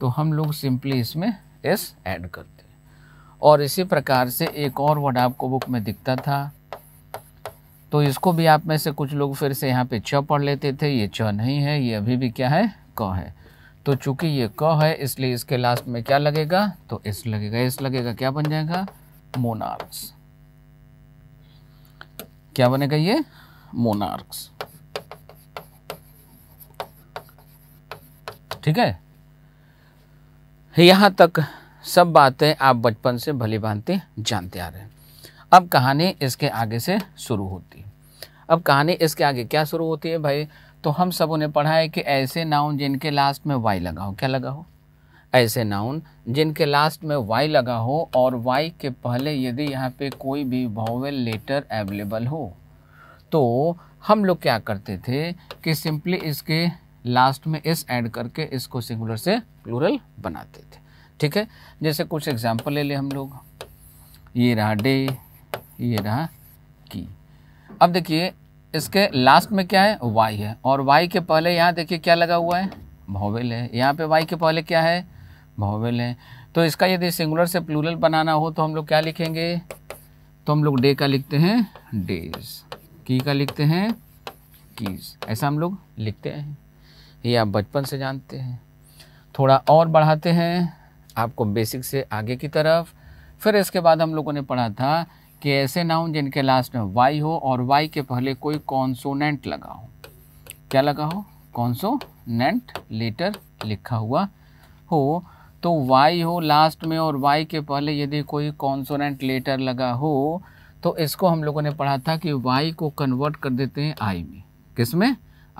तो हम लोग सिंपली इसमें एस ऐड करते हैं और इसी प्रकार से एक और वर्ड आपको बुक में दिखता था तो इसको भी आप में से कुछ लोग फिर से यहाँ पे छ पढ़ लेते थे ये छ नहीं है ये अभी भी क्या है क है तो चूंकि ये क है इसलिए इसके लास्ट में क्या लगेगा तो एस लगेगा एस लगेगा क्या बन जाएगा मोनार्स क्या बनेगा ये मोनार्क्स ठीक है यहां तक सब बातें आप बचपन से भली भांति जानते आ रहे हैं अब कहानी इसके आगे से शुरू होती है अब कहानी इसके आगे क्या शुरू होती है भाई तो हम सबों ने पढ़ा है कि ऐसे नाउन जिनके लास्ट में वाई लगा हो क्या लगा हो ऐसे नाउन जिनके लास्ट में वाई लगा हो और वाई के पहले यदि यहाँ पे कोई भी भोवेल लेटर अवेलेबल हो तो हम लोग क्या करते थे कि सिंपली इसके लास्ट में इस ऐड करके इसको सिंगुलर से प्लूरल बनाते थे ठीक है जैसे कुछ एग्जाम्पल ले लें हम लोग ये रहा डे ये रहा की अब देखिए इसके लास्ट में क्या है वाई है और वाई के पहले यहाँ देखिए क्या लगा हुआ है भोवेल है यहाँ पे वाई के पहले क्या है बहुविल हैं तो इसका यदि सिंगुलर से प्लूरल बनाना हो तो हम लोग क्या लिखेंगे तो हम लोग डे का लिखते हैं डेज की का लिखते हैं कीज ऐसा हम लोग लिखते हैं ये आप बचपन से जानते हैं थोड़ा और बढ़ाते हैं आपको बेसिक से आगे की तरफ फिर इसके बाद हम लोगों ने पढ़ा था कि ऐसे नाउन जिनके लास्ट में वाई हो और वाई के पहले कोई कॉन्सोनेंट लगा हो क्या लगा हो कॉन्सोनेंट लेटर लिखा हुआ हो तो वाई हो लास्ट में और वाई के पहले यदि कोई कॉन्सोनेंट लेटर लगा हो तो इसको हम लोगों ने पढ़ा था कि वाई को कन्वर्ट कर देते हैं आई में किस में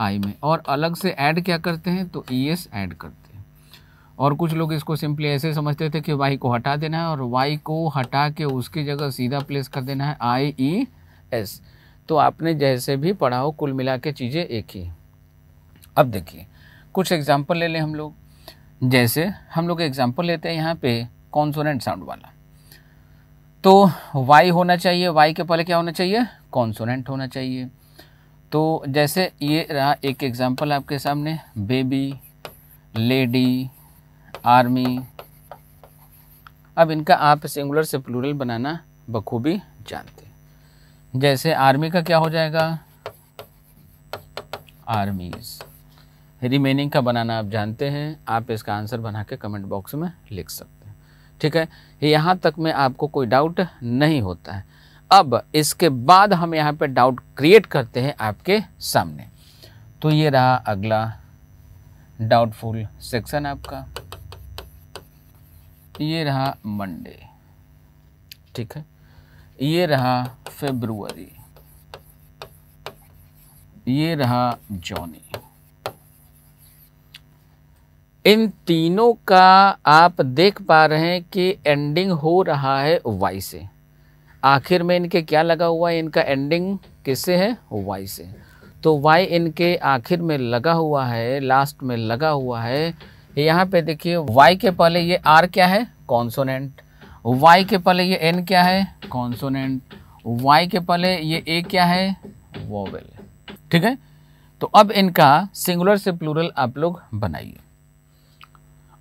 आई में और अलग से ऐड क्या करते हैं तो ई एस ऐड करते हैं और कुछ लोग इसको सिंपली ऐसे समझते थे कि वाई को हटा देना है और वाई को हटा के उसकी जगह सीधा प्लेस कर देना है आई ई एस तो आपने जैसे भी पढ़ा हो कुल मिला के चीज़ें एक ही अब देखिए कुछ एग्जाम्पल ले लें हम लोग जैसे हम लोग एग्जाम्पल लेते हैं यहाँ पे कॉन्सोनेंट साउंड वाला तो वाई होना चाहिए वाई के पहले क्या होना चाहिए कॉन्सोनेंट होना चाहिए तो जैसे ये रहा एक एग्ज़ाम्पल आपके सामने बेबी लेडी आर्मी अब इनका आप सिंगुलर से प्लूरल बनाना बखूबी जानते जैसे आर्मी का क्या हो जाएगा आर्मीज़ रिमेनिंग का बनाना आप जानते हैं आप इसका आंसर बना के कमेंट बॉक्स में लिख सकते हैं ठीक है यहाँ तक में आपको कोई डाउट नहीं होता है अब इसके बाद हम यहाँ पे डाउट क्रिएट करते हैं आपके सामने तो ये रहा अगला डाउटफुल सेक्शन आपका ये रहा मंडे ठीक है ये रहा फेब्रुवरी ये रहा जॉनी इन तीनों का आप देख पा रहे हैं कि एंडिंग हो रहा है वाई से आखिर में इनके क्या लगा हुआ है इनका एंडिंग किससे है वाई से तो वाई इनके आखिर में लगा हुआ है लास्ट में लगा हुआ है यहाँ पे देखिए वाई के पहले ये आर क्या है कॉन्सोनेंट वाई के पहले ये एन क्या है कॉन्सोनेंट वाई के पहले ये ए क्या है वोवेल ठीक है तो अब इनका सिंगुलर से प्लूरल आप लोग बनाइए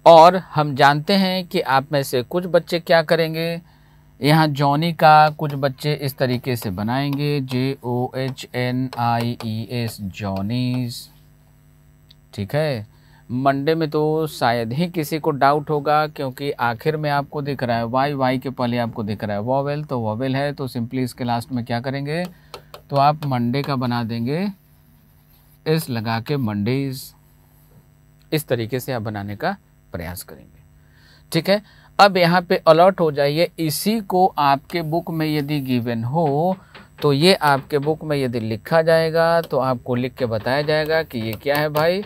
और हम जानते हैं कि आप में से कुछ बच्चे क्या करेंगे यहाँ जॉनी का कुछ बच्चे इस तरीके से बनाएंगे J O H N I E S Johnnies ठीक है मंडे में तो शायद ही किसी को डाउट होगा क्योंकि आखिर में आपको दिख रहा है वाई वाई के पहले आपको दिख रहा है वॉवेल तो वॉवेल है तो सिंपली इसके लास्ट में क्या करेंगे तो आप मंडे का बना देंगे इस लगा के मंडेज इस तरीके से आप बनाने का प्रयास करेंगे ठीक है अब यहाँ पे अलर्ट हो जाइए इसी को आपके बुक में यदि गिवन हो तो ये आपके बुक में यदि लिखा जाएगा तो आपको लिख के बताया जाएगा कि ये क्या है भाई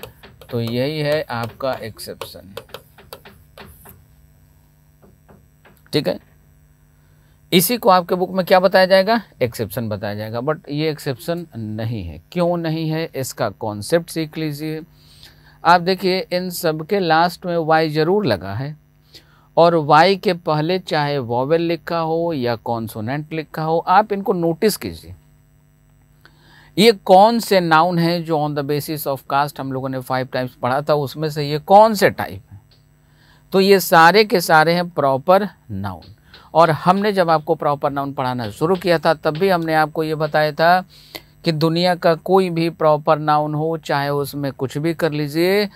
तो यही है आपका एक्सेप्शन ठीक है इसी को आपके बुक में क्या बताया जाएगा एक्सेप्शन बताया जाएगा बट ये एक्सेप्शन नहीं है क्यों नहीं है इसका कॉन्सेप्ट सीख लीजिए आप देखिए इन सब के लास्ट में वाई जरूर लगा है और वाई के पहले चाहे वॉवेल लिखा हो या कॉन्सोनेंट लिखा हो आप इनको नोटिस कीजिए ये कौन से नाउन है जो on the basis of caste हम लोगों ने फाइव टाइम्स पढ़ा था उसमें से ये कौन से टाइप है तो ये सारे के सारे हैं प्रॉपर नाउन और हमने जब आपको प्रॉपर नाउन पढ़ाना शुरू किया था तब भी हमने आपको ये बताया था कि दुनिया का कोई भी प्रॉपर नाउन हो चाहे उसमें कुछ भी कर लीजिए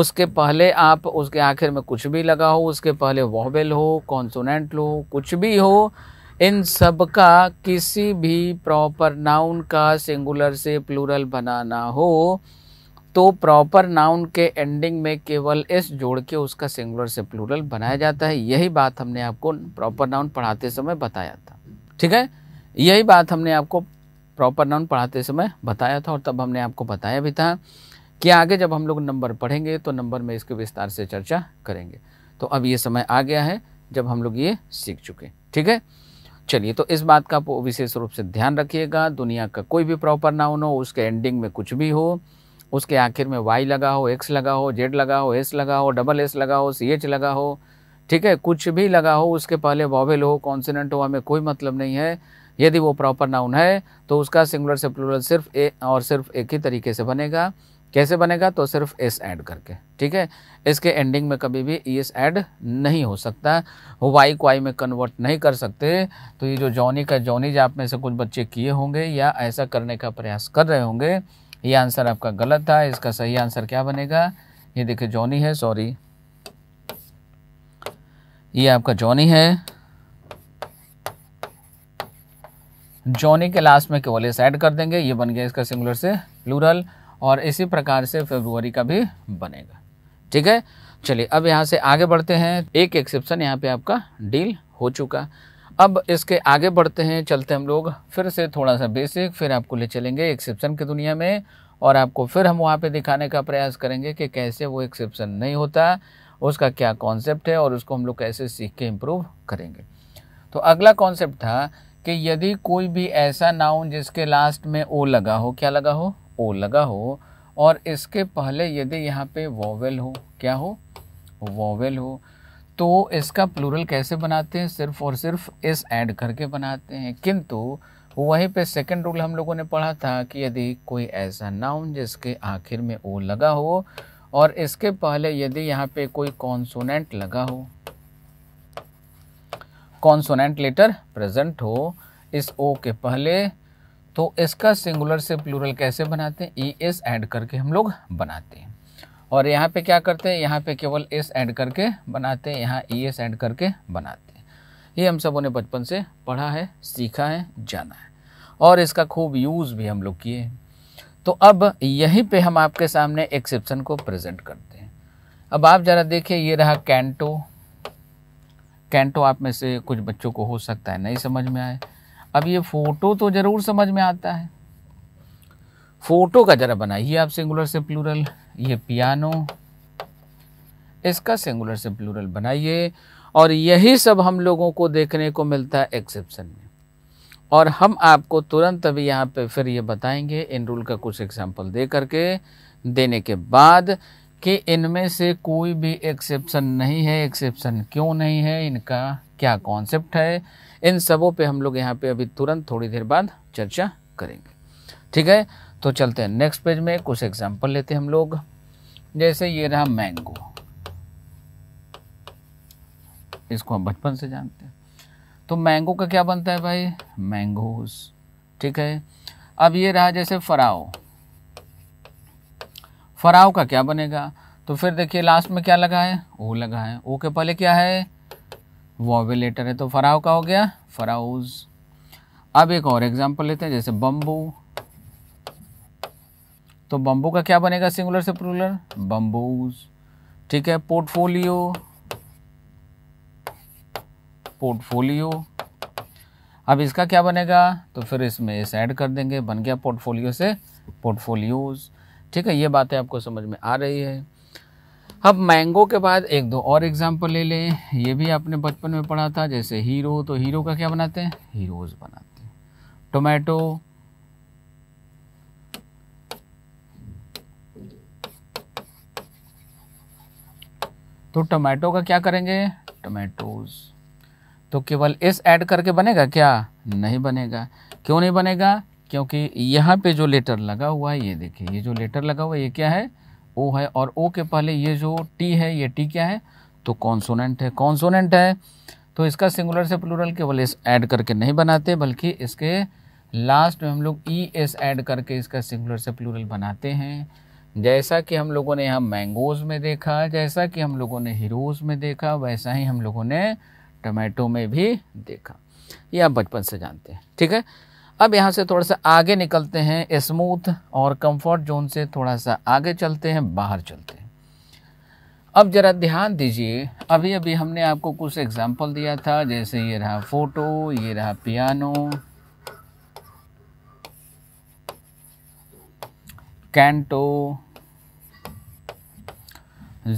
उसके पहले आप उसके आखिर में कुछ भी लगा हो उसके पहले वॉबेल हो कॉन्सोनेंट हो कुछ भी हो इन सब का किसी भी प्रॉपर नाउन का सिंगुलर से प्लूरल बनाना हो तो प्रॉपर नाउन के एंडिंग में केवल एस जोड़ के उसका सिंगुलर से प्लूरल बनाया जाता है यही बात हमने आपको प्रॉपर नाउन पढ़ाते समय बताया था ठीक है यही बात हमने आपको प्रॉपर नाउन पढ़ाते समय बताया था और तब हमने आपको बताया भी था कि आगे जब हम लोग नंबर पढ़ेंगे तो नंबर में इसके विस्तार से चर्चा करेंगे तो अब ये समय आ गया है जब हम लोग ये सीख चुके ठीक है चलिए तो इस बात का आप विशेष रूप से ध्यान रखिएगा दुनिया का कोई भी प्रॉपर नाउन हो उसके एंडिंग में कुछ भी हो उसके आखिर में वाई लगा हो एक्स लगा हो जेड लगा हो एस लगा हो डबल एस लगा हो सी एच लगा हो ठीक है कुछ भी लगा हो उसके पहले वॉवेल हो कॉन्सनेंट हो हमें कोई मतलब नहीं है यदि वो प्रॉपर नाउन है तो उसका सिंगुलर से प्लूरल सिर्फ ए और सिर्फ एक ही तरीके से बनेगा कैसे बनेगा तो सिर्फ एस ऐड करके ठीक है इसके एंडिंग में कभी भी ई एस ऐड नहीं हो सकता वाई को आई में कन्वर्ट नहीं कर सकते तो ये जो जॉनी का जॉनी आप में से कुछ बच्चे किए होंगे या ऐसा करने का प्रयास कर रहे होंगे ये आंसर आपका गलत था इसका सही आंसर क्या बनेगा ये देखिए जॉनी है सॉरी ये आपका जॉनी है जॉनी के लास्ट में केवल इस ऐड कर देंगे ये बन गया इसका सिंगुलर से प्लूरल और इसी प्रकार से फेब्रुवरी का भी बनेगा ठीक है चलिए अब यहाँ से आगे बढ़ते हैं एक एक्सेप्शन यहाँ पे आपका डील हो चुका अब इसके आगे बढ़ते हैं चलते हम लोग फिर से थोड़ा सा बेसिक फिर आपको ले चलेंगे एक्सेप्शन की दुनिया में और आपको फिर हम वहाँ पे दिखाने का प्रयास करेंगे कि कैसे वो एक्सेप्शन नहीं होता उसका क्या कॉन्सेप्ट है और उसको हम लोग कैसे सीख के इम्प्रूव करेंगे तो अगला कॉन्सेप्ट था कि यदि कोई भी ऐसा नाउन जिसके लास्ट में ओ लगा हो क्या लगा हो ओ लगा हो और इसके पहले यदि यहाँ पे वोवेल हो क्या हो वोवेल हो तो इसका प्लूरल कैसे बनाते हैं सिर्फ और सिर्फ इस ऐड करके बनाते हैं किंतु वहीं पे सेकंड रूल हम लोगों ने पढ़ा था कि यदि कोई ऐसा नाउन जिसके आखिर में ओ लगा हो और इसके पहले यदि यहाँ पे कोई कॉन्सोनेंट लगा हो कॉन्सोनेंट लेटर प्रेजेंट हो इस ओ के पहले तो इसका सिंगुलर से प्लूरल कैसे बनाते हैं ई एस ऐड करके हम लोग बनाते हैं और यहाँ पे क्या करते हैं यहाँ पे केवल एस ऐड करके बनाते हैं यहाँ ई एस ऐड करके बनाते हैं ये हम सबों ने बचपन से पढ़ा है सीखा है जाना है और इसका खूब यूज़ भी हम लोग किए तो अब यहीं पे हम आपके सामने एक्सेप्शन को प्रेजेंट करते हैं अब आप ज़रा देखिए ये रहा कैंटो कैंटो आप में से कुछ बच्चों को हो सकता है नहीं समझ में आए अब ये फ़ोटो तो ज़रूर समझ में आता है फ़ोटो का ज़रा बनाइए आप सिंगुलर से प्लूरल ये पियानो इसका सिंगुलर से प्लूरल बनाइए और यही सब हम लोगों को देखने को मिलता है एक्सेप्शन में और हम आपको तुरंत अभी यहाँ पे फिर ये बताएंगे इन रूल का कुछ एग्जांपल दे करके देने के बाद कि इनमें से कोई भी एक्सेप्शन नहीं है एक्सेप्शन क्यों नहीं है इनका क्या कॉन्सेप्ट है इन सबों पे हम लोग यहाँ पे अभी तुरंत थोड़ी देर बाद चर्चा करेंगे ठीक है तो चलते हैं नेक्स्ट पेज में कुछ एग्जाम्पल लेते हैं हम लोग जैसे ये रहा मैंगो इसको हम बचपन से जानते हैं तो मैंगो का क्या बनता है भाई मैंगोज ठीक है अब ये रहा जैसे फराओ फराव का क्या बनेगा तो फिर देखिए लास्ट में क्या लगा है ओ लगा है ओ के पहले क्या है वॉवेल लेटर है तो फराव का हो गया फराउज अब एक और एग्जाम्पल लेते हैं जैसे बम्बू तो बम्बू का क्या बनेगा सिंगुलर से प्रूलर बम्बूज ठीक है पोर्टफोलियो पोर्टफोलियो अब इसका क्या बनेगा तो फिर इसमें इस ऐड कर देंगे बन गया पोर्टफोलियो से पोर्टफोलियोज ठीक है ये बातें आपको समझ में आ रही है अब मैंगो के बाद एक दो और एग्जाम्पल ले लें ये भी आपने बचपन में पढ़ा था जैसे हीरो तो हीरो का क्या बनाते हैं हीरोज़ बनाते हैं टोमेटो तो टोमेटो का क्या करेंगे टोमेटोज तो केवल इस ऐड करके बनेगा क्या नहीं बनेगा क्यों नहीं बनेगा क्योंकि यहाँ पे जो लेटर लगा हुआ है ये देखिए ये जो लेटर लगा हुआ है ये क्या है ओ है और ओ के पहले ये जो टी है ये टी क्या है तो कॉन्सोनेंट है कॉन्सोनेंट है तो इसका सिंगुलर से प्लूरल केवल एस ऐड करके नहीं बनाते बल्कि इसके लास्ट में हम लोग ई एस ऐड करके इसका सिंगुलर से प्लूरल बनाते हैं जैसा कि हम लोगों ने यहाँ मैंगोज़ में देखा जैसा कि हम लोगों ने हीरोज़ में देखा वैसा ही हम लोगों ने टमाटो में भी देखा ये आप बचपन से जानते हैं ठीक है अब यहाँ से थोड़ा सा आगे निकलते हैं स्मूथ और कंफर्ट जोन से थोड़ा सा आगे चलते हैं बाहर चलते हैं अब ज़रा ध्यान दीजिए अभी अभी हमने आपको कुछ एग्जाम्पल दिया था जैसे ये रहा फ़ोटो ये रहा पियानो कैंटो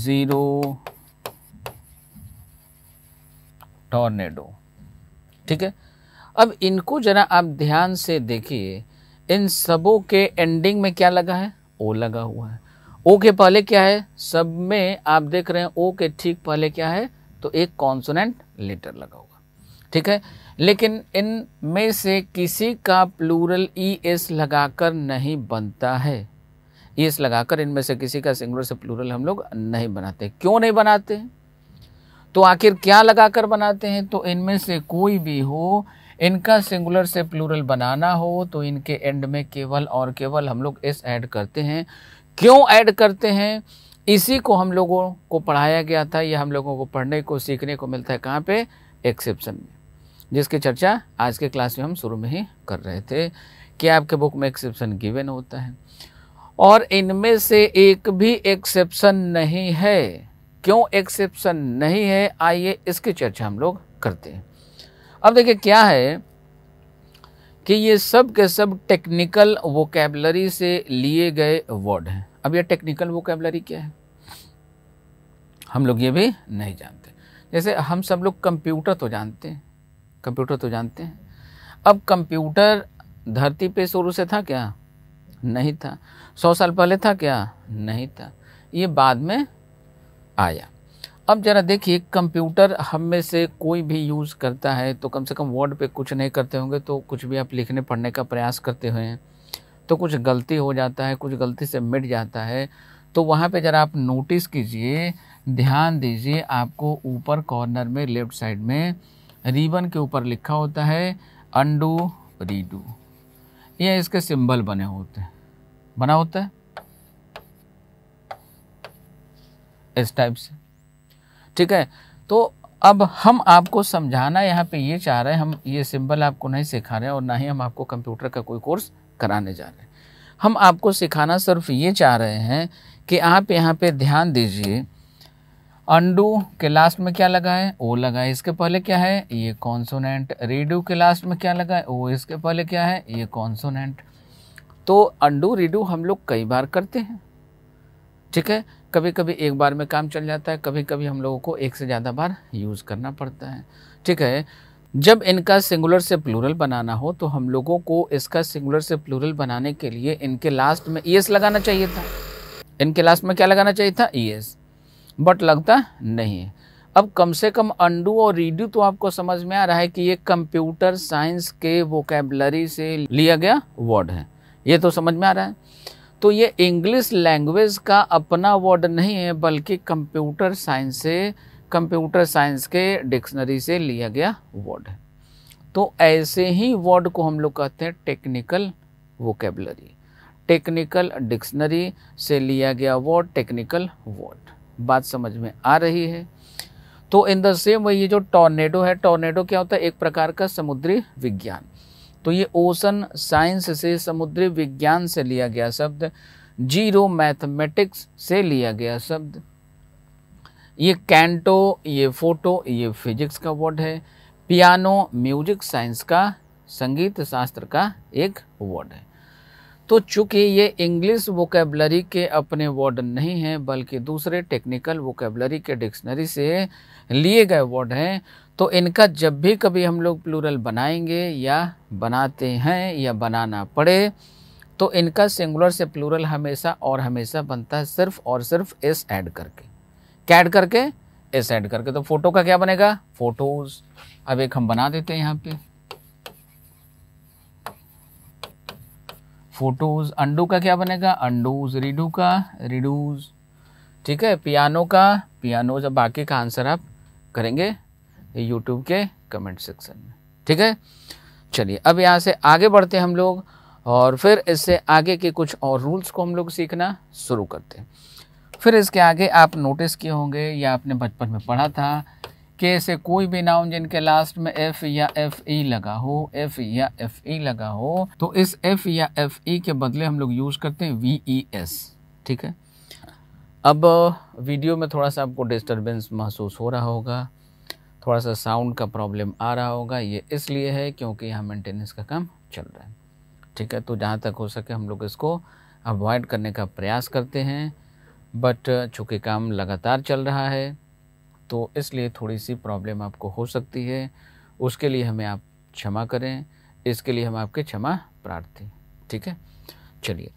ज़ीरो टॉर्नेडो ठीक है अब इनको जरा आप ध्यान से देखिए इन सबों के एंडिंग में क्या लगा है ओ लगा हुआ है ओ के पहले क्या है सब में आप देख रहे हैं ओ के ठीक पहले क्या है तो एक कॉन्सोनेंट लेटर लगा हुआ ठीक है लेकिन इन में से किसी का प्लूरल ई एस लगाकर नहीं बनता है ई e एस लगाकर इनमें से किसी का सिंगुलर से प्लूरल हम लोग नहीं बनाते क्यों नहीं बनाते तो आखिर क्या लगाकर बनाते हैं तो इनमें से कोई भी हो इनका सिंगुलर से प्लूरल बनाना हो तो इनके एंड में केवल और केवल हम लोग एस ऐड करते हैं क्यों ऐड करते हैं इसी को हम लोगों को पढ़ाया गया था यह हम लोगों को पढ़ने को सीखने को मिलता है कहाँ पे एक्सेप्शन में जिसकी चर्चा आज के क्लास में हम शुरू में ही कर रहे थे कि आपके बुक में एक्सेप्शन गिवन होता है और इनमें से एक भी एक्सेप्शन नहीं है क्यों एक्सेप्शन नहीं है आइए इसकी चर्चा हम लोग करते हैं अब देखिए क्या है कि ये सब के सब टेक्निकल वोकेबलरी से लिए गए वर्ड हैं अब ये टेक्निकल वोकेबलरी क्या है हम लोग ये भी नहीं जानते जैसे हम सब लोग कंप्यूटर तो जानते हैं कंप्यूटर तो जानते हैं अब कंप्यूटर धरती पे शुरू से था क्या नहीं था सौ साल पहले था क्या नहीं था ये बाद में आया अब ज़रा देखिए कंप्यूटर हम में से कोई भी यूज़ करता है तो कम से कम वर्ड पे कुछ नहीं करते होंगे तो कुछ भी आप लिखने पढ़ने का प्रयास करते हुए हैं तो कुछ गलती हो जाता है कुछ गलती से मिट जाता है तो वहाँ पे ज़रा आप नोटिस कीजिए ध्यान दीजिए आपको ऊपर कॉर्नर में लेफ्ट साइड में रिबन के ऊपर लिखा होता है अंडू रीडू ये इसके सिंबल बने होते हैं बना होता है इस टाइप से ठीक है तो अब हम आपको समझाना यहाँ पे ये चाह रहे हैं हम ये सिंबल आपको नहीं सिखा रहे हैं और ना ही हम आपको कंप्यूटर का कोई कोर्स कराने जा रहे हैं हम आपको सिखाना सिर्फ ये चाह रहे हैं कि आप यहाँ पे ध्यान दीजिए अंडू के लास्ट में क्या लगा है ओ लगा है इसके पहले क्या है ये कॉन्सोनेंट रेडू के लास्ट में क्या लगा है ओ इसके पहले क्या है ये कॉन्सोनेंट तो अंडू रेडू हम लोग कई बार करते हैं ठीक है कभी कभी एक बार में काम चल जाता है कभी कभी हम लोगों को एक से ज़्यादा बार यूज़ करना पड़ता है ठीक है जब इनका सिंगुलर से प्लूरल बनाना हो तो हम लोगों को इसका सिंगुलर से प्लूरल बनाने के लिए इनके लास्ट में ई e लगाना चाहिए था इनके लास्ट में क्या लगाना चाहिए था ई e बट लगता नहीं अब कम से कम अंडू और रीडू तो आपको समझ में आ रहा है कि ये कंप्यूटर साइंस के वोकेबलरी से लिया गया वर्ड है ये तो समझ में आ रहा है तो ये इंग्लिश लैंग्वेज का अपना वर्ड नहीं है बल्कि कंप्यूटर साइंस से कंप्यूटर साइंस के डिक्शनरी से लिया गया वर्ड है तो ऐसे ही वर्ड को हम लोग कहते हैं टेक्निकल वोकेबलरी टेक्निकल डिक्शनरी से लिया गया वर्ड टेक्निकल वर्ड बात समझ में आ रही है तो इन द सेम वही जो टॉर्नेडो है टॉर्नेडो क्या होता है एक प्रकार का समुद्री विज्ञान तो ये ओशन साइंस से समुद्री विज्ञान से लिया गया शब्द जीरो मैथमेटिक्स से लिया गया शब्द ये कैंटो ये फोटो ये फिजिक्स का वर्ड है पियानो म्यूजिक साइंस का संगीत शास्त्र का एक वर्ड है तो चूंकि ये इंग्लिश वोकेबलरी के अपने वर्ड नहीं हैं बल्कि दूसरे टेक्निकल वोकेबलरी के डिक्शनरी से लिए गए वर्ड हैं तो इनका जब भी कभी हम लोग प्लूरल बनाएंगे या बनाते हैं या बनाना पड़े तो इनका सिंगुलर से प्लूरल हमेशा और हमेशा बनता है सिर्फ और सिर्फ एस ऐड करके क्या ऐड करके एस ऐड करके तो फोटो का क्या बनेगा फोटोज अब एक हम बना देते हैं यहाँ पे फोटोज अंडू का क्या बनेगा अंडूज रिडू का रिडूज ठीक है पियानो का पियानोज जब बाकी का आंसर आप करेंगे यूट्यूब के कमेंट सेक्शन में ठीक है चलिए अब यहाँ से आगे बढ़ते हम लोग और फिर इससे आगे के कुछ और रूल्स को हम लोग सीखना शुरू करते हैं फिर इसके आगे आप नोटिस किए होंगे या आपने बचपन में पढ़ा था कि ऐसे कोई भी नाउन जिनके लास्ट में एफ या एफ ई e लगा हो एफ या एफ ई e लगा हो तो इस एफ या एफ ई e के बदले हम लोग यूज़ करते हैं वी ई एस ठीक है अब वीडियो में थोड़ा सा आपको डिस्टर्बेंस महसूस हो रहा होगा थोड़ा सा साउंड का प्रॉब्लम आ रहा होगा ये इसलिए है क्योंकि यहाँ मेंटेनेंस का काम चल रहा है ठीक है तो जहाँ तक हो सके हम लोग इसको अवॉइड करने का प्रयास करते हैं बट चूँकि काम लगातार चल रहा है तो इसलिए थोड़ी सी प्रॉब्लम आपको हो सकती है उसके लिए हमें आप क्षमा करें इसके लिए हम आपके क्षमा प्रार्थी ठीक है चलिए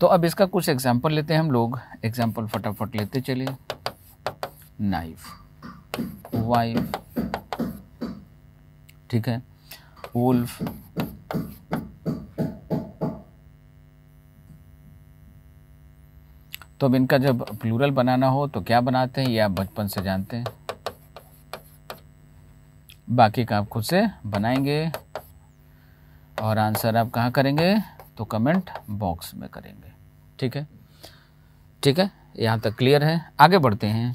तो अब इसका कुछ एग्जाम्पल लेते हैं हम लोग एग्जाम्पल फटाफट लेते चलिए नाइफ़ वाइफ ठीक है वुल्फ तो अब इनका जब प्लूरल बनाना हो तो क्या बनाते हैं ये आप बचपन से जानते हैं बाकी का आप खुद से बनाएंगे और आंसर आप कहाँ करेंगे तो कमेंट बॉक्स में करेंगे ठीक है ठीक है यहाँ तक क्लियर है आगे बढ़ते हैं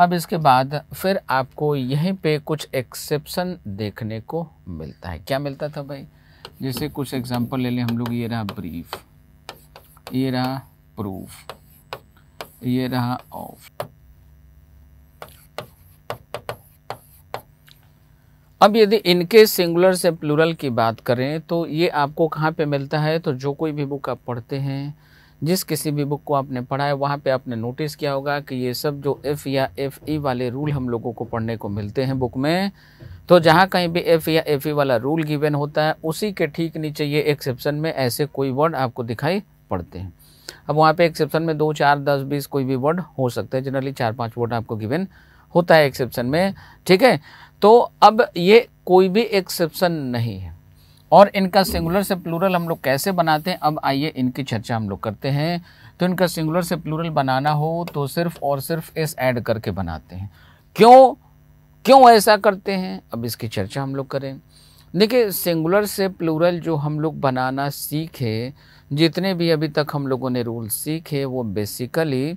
अब इसके बाद फिर आपको यहीं पे कुछ एक्सेप्शन देखने को मिलता है क्या मिलता था भाई जैसे कुछ एग्जांपल ले लें हम लोग ये रहा ब्रीफ ये रहा प्रूफ ये रहा ऑफ अब यदि इनके सिंगुलर से प्लूरल की बात करें तो ये आपको कहाँ पे मिलता है तो जो कोई भी बुक आप पढ़ते हैं जिस किसी भी बुक को आपने पढ़ा है वहाँ पे आपने नोटिस किया होगा कि ये सब जो एफ़ या एफ़ ई e वाले रूल हम लोगों को पढ़ने को मिलते हैं बुक में तो जहाँ कहीं भी एफ़ या एफ़ ई e वाला रूल गिवन होता है उसी के ठीक नीचे ये एक्सेप्शन में ऐसे कोई वर्ड आपको दिखाई पड़ते हैं अब वहाँ पे एक्सेप्शन में दो चार दस बीस कोई भी वर्ड हो सकते हैं जनरली चार पाँच वर्ड आपको गिवन होता है एक्सेप्शन में ठीक है तो अब ये कोई भी एक्सेप्शन नहीं है और इनका सिंगुलर से प्लूरल हम लोग कैसे बनाते हैं अब आइए इनकी चर्चा हम लोग करते हैं तो इनका सिंगुलर से प्लूरल बनाना हो तो सिर्फ और सिर्फ एस ऐड करके बनाते हैं क्यों क्यों ऐसा करते हैं अब इसकी चर्चा हम लोग करें देखिए सिंगुलर से प्लूरल जो हम लोग बनाना सीखे जितने भी अभी तक हम लोगों ने रूल सीखे वो बेसिकली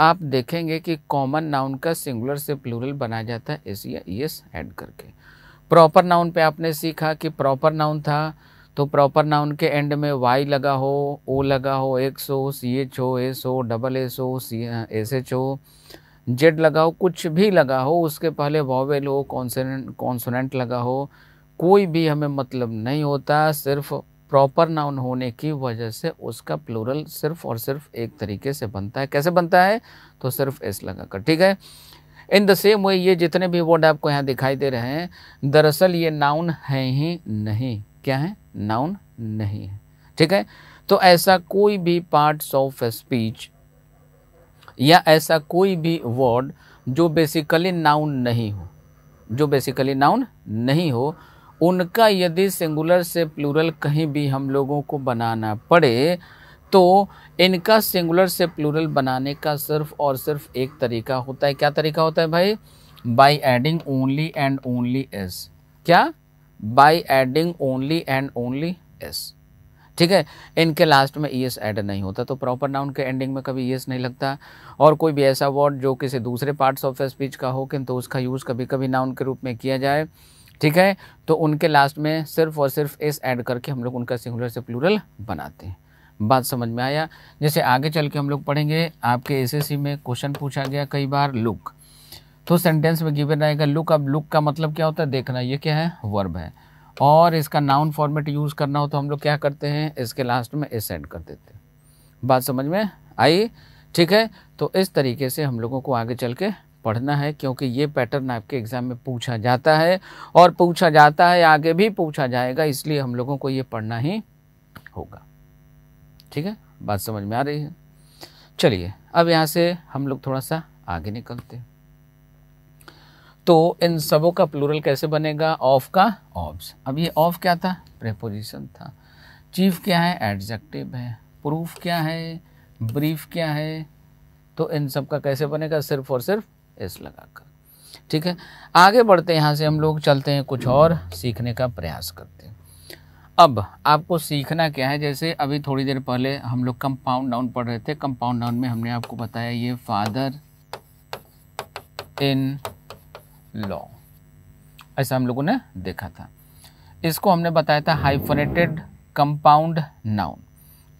आप देखेंगे कि कॉमन नाउन का सिंगुलर से प्लूरल बनाया जाता है एस या एस ऐड करके प्रॉपर नाउन पे आपने सीखा कि प्रॉपर नाउन था तो प्रॉपर नाउन के एंड में वाई लगा हो ओ लगा हो एक्स हो सी एच हो एस हो डबल एस हो सी एस एच हो जेड लगा हो कुछ भी लगा हो उसके पहले वॉवेल हो कॉन्सोनेंट कॉन्सोनेंट लगा हो कोई भी हमें मतलब नहीं होता सिर्फ प्रॉपर नाउन होने की वजह से उसका प्लूरल सिर्फ और सिर्फ एक तरीके से बनता है कैसे बनता है तो सिर्फ एस लगा कर ठीक है इन द सेम वे ये जितने भी वर्ड आपको यहाँ दिखाई दे रहे हैं दरअसल ये नाउन है ही नहीं क्या है नाउन नहीं है ठीक है तो ऐसा कोई भी पार्ट्स ऑफ स्पीच या ऐसा कोई भी वर्ड जो बेसिकली नाउन नहीं हो जो बेसिकली नाउन नहीं हो उनका यदि सिंगुलर से प्लूरल कहीं भी हम लोगों को बनाना पड़े तो इनका सिंगुलर से प्लूरल बनाने का सिर्फ और सिर्फ एक तरीका होता है क्या तरीका होता है भाई by adding only and only S क्या by adding only and only S ठीक है इनके लास्ट में ई एस एड नहीं होता तो प्रॉपर नाउन के एंडिंग में कभी ई एस नहीं लगता और कोई भी ऐसा वर्ड जो किसी दूसरे पार्ट्स ऑफ स्पीच का हो किंतु तो उसका यूज़ कभी कभी नाउन के रूप में किया जाए ठीक है तो उनके लास्ट में सिर्फ और सिर्फ एस ऐड करके हम लोग उनका सिंगुलर से प्लूरल बनाते हैं बात समझ में आया जैसे आगे चल के हम लोग पढ़ेंगे आपके एसएससी में क्वेश्चन पूछा गया कई बार लुक तो सेंटेंस में गिवन रहेगा लुक अब लुक का मतलब क्या होता है देखना ये क्या है वर्ब है और इसका नाउन फॉर्मेट यूज़ करना हो तो हम लोग क्या करते हैं इसके लास्ट में एस एंड कर देते हैं बात समझ में आई ठीक है तो इस तरीके से हम लोगों को आगे चल के पढ़ना है क्योंकि ये पैटर्न आपके एग्ज़ाम में पूछा जाता है और पूछा जाता है आगे भी पूछा जाएगा इसलिए हम लोगों को ये पढ़ना ही होगा ठीक है बात समझ में आ रही है चलिए अब यहाँ से हम लोग थोड़ा सा आगे निकलते हैं तो इन सबों का प्लूरल कैसे बनेगा ऑफ का ऑब्स अब ये ऑफ क्या था प्रेपोजिशन था चीफ क्या है एडजेक्टिव है प्रूफ क्या है ब्रीफ क्या है तो इन सब का कैसे बनेगा सिर्फ और सिर्फ एस लगाकर ठीक है आगे बढ़ते हैं यहाँ से हम लोग चलते हैं कुछ और सीखने का प्रयास करते अब आपको सीखना क्या है जैसे अभी थोड़ी देर पहले हम लोग कंपाउंड नाउन पढ़ रहे थे कंपाउंड नाउन में हमने आपको बताया ये फादर इन लॉ ऐसा हम लोगों ने देखा था इसको हमने बताया था हाइफनेटेड कंपाउंड नाउन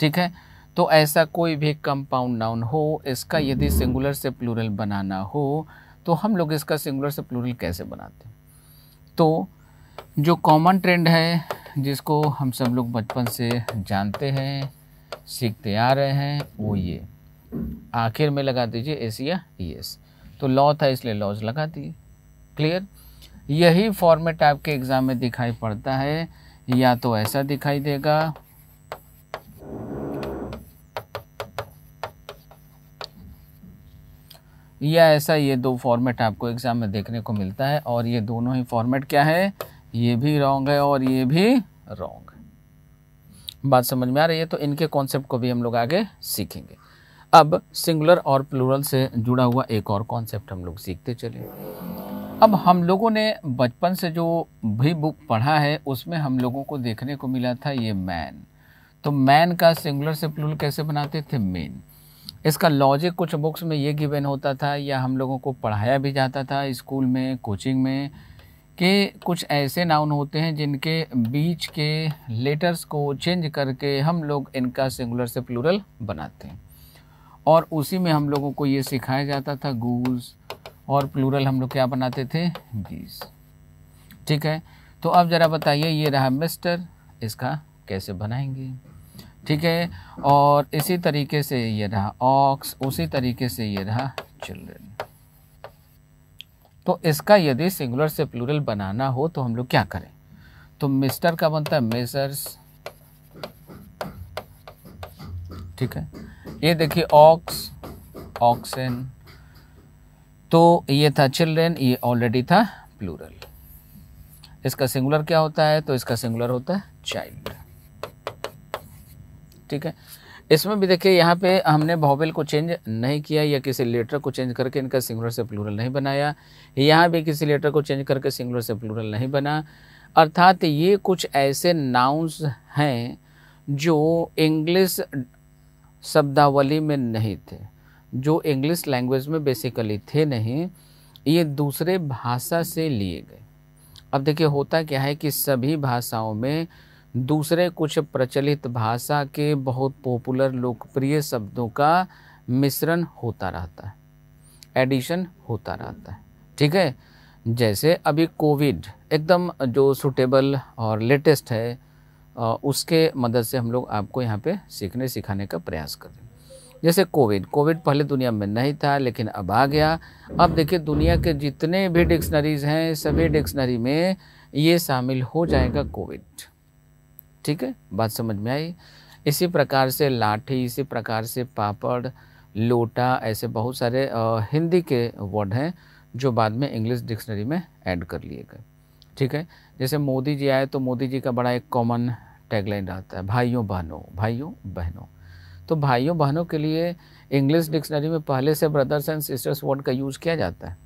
ठीक है तो ऐसा कोई भी कंपाउंड नाउन हो इसका यदि सिंगुलर से प्लूरल बनाना हो तो हम लोग इसका सिंगुलर से प्लूरल कैसे बनाते हैं तो जो कॉमन ट्रेंड है जिसको हम सब लोग बचपन से जानते हैं सीखते आ रहे हैं वो ये आखिर में लगा दीजिए एस या ई e एस तो लॉ था इसलिए लॉज लगा दिए क्लियर यही फॉर्मेट आपके एग्ज़ाम में दिखाई पड़ता है या तो ऐसा दिखाई देगा या ऐसा ये दो फॉर्मेट आपको एग्ज़ाम में देखने को मिलता है और ये दोनों ही फॉर्मेट क्या है ये भी रॉन्ग है और ये भी रॉन्ग बात समझ में आ रही है तो इनके कॉन्सेप्ट को भी हम लोग आगे सीखेंगे अब सिंगुलर और प्लूरल से जुड़ा हुआ एक और कॉन्सेप्ट हम लोग सीखते चले अब हम लोगों ने बचपन से जो भी बुक पढ़ा है उसमें हम लोगों को देखने को मिला था ये मैन तो मैन का सिंगुलर से प्लूरल कैसे बनाते थे मेन इसका लॉजिक कुछ बुक्स में ये गिवन होता था या हम लोगों को पढ़ाया भी जाता था स्कूल में कोचिंग में के कुछ ऐसे नाउन होते हैं जिनके बीच के लेटर्स को चेंज करके हम लोग इनका सिंगुलर से प्लूरल बनाते हैं और उसी में हम लोगों को ये सिखाया जाता था गूज और प्लूरल हम लोग क्या बनाते थे गीज ठीक है तो अब ज़रा बताइए ये रहा मिस्टर इसका कैसे बनाएंगे ठीक है और इसी तरीके से ये रहा ऑक्स उसी तरीके से ये रहा चिल्ड्रन तो इसका यदि सिंगुलर से प्लूरल बनाना हो तो हम लोग क्या करें तो मिस्टर का बनता है मेजर्स ठीक है ये देखिए ऑक्स ऑक्सन तो ये था चिल्ड्रेन ये ऑलरेडी था प्लूरल इसका सिंगुलर क्या होता है तो इसका सिंगुलर होता है चाइल्ड ठीक है इसमें भी देखिए यहाँ पे हमने भॉवेल को चेंज नहीं किया या किसी लेटर को चेंज करके इनका सिंगुलर से प्लूरल नहीं बनाया यहाँ भी किसी लेटर को चेंज करके सिंगुलर से प्लूरल नहीं बना अर्थात ये कुछ ऐसे नाउन्स हैं जो इंग्लिश शब्दावली में नहीं थे जो इंग्लिश लैंग्वेज में बेसिकली थे नहीं ये दूसरे भाषा से लिए गए अब देखिए होता क्या है कि सभी भाषाओं में दूसरे कुछ प्रचलित भाषा के बहुत पॉपुलर लोकप्रिय शब्दों का मिश्रण होता रहता है एडिशन होता रहता है ठीक है जैसे अभी कोविड एकदम जो सूटेबल और लेटेस्ट है उसके मदद से हम लोग आपको यहाँ पे सीखने सिखाने का प्रयास कर रहे हैं जैसे कोविड कोविड पहले दुनिया में नहीं था लेकिन अब आ गया अब देखिए दुनिया के जितने भी डिक्शनरीज हैं सभी डिक्शनरी में ये शामिल हो जाएगा कोविड ठीक है बात समझ में आई इसी प्रकार से लाठी इसी प्रकार से पापड़ लोटा ऐसे बहुत सारे आ, हिंदी के वर्ड हैं जो बाद में इंग्लिश डिक्शनरी में ऐड कर लिए गए ठीक है जैसे मोदी जी आए तो मोदी जी का बड़ा एक कॉमन टैगलाइन रहता है भाइयों बहनों भाइयों बहनों तो भाइयों बहनों के लिए इंग्लिश डिक्शनरी में पहले से ब्रदर्स एंड सिस्टर्स वर्ड का यूज़ किया जाता है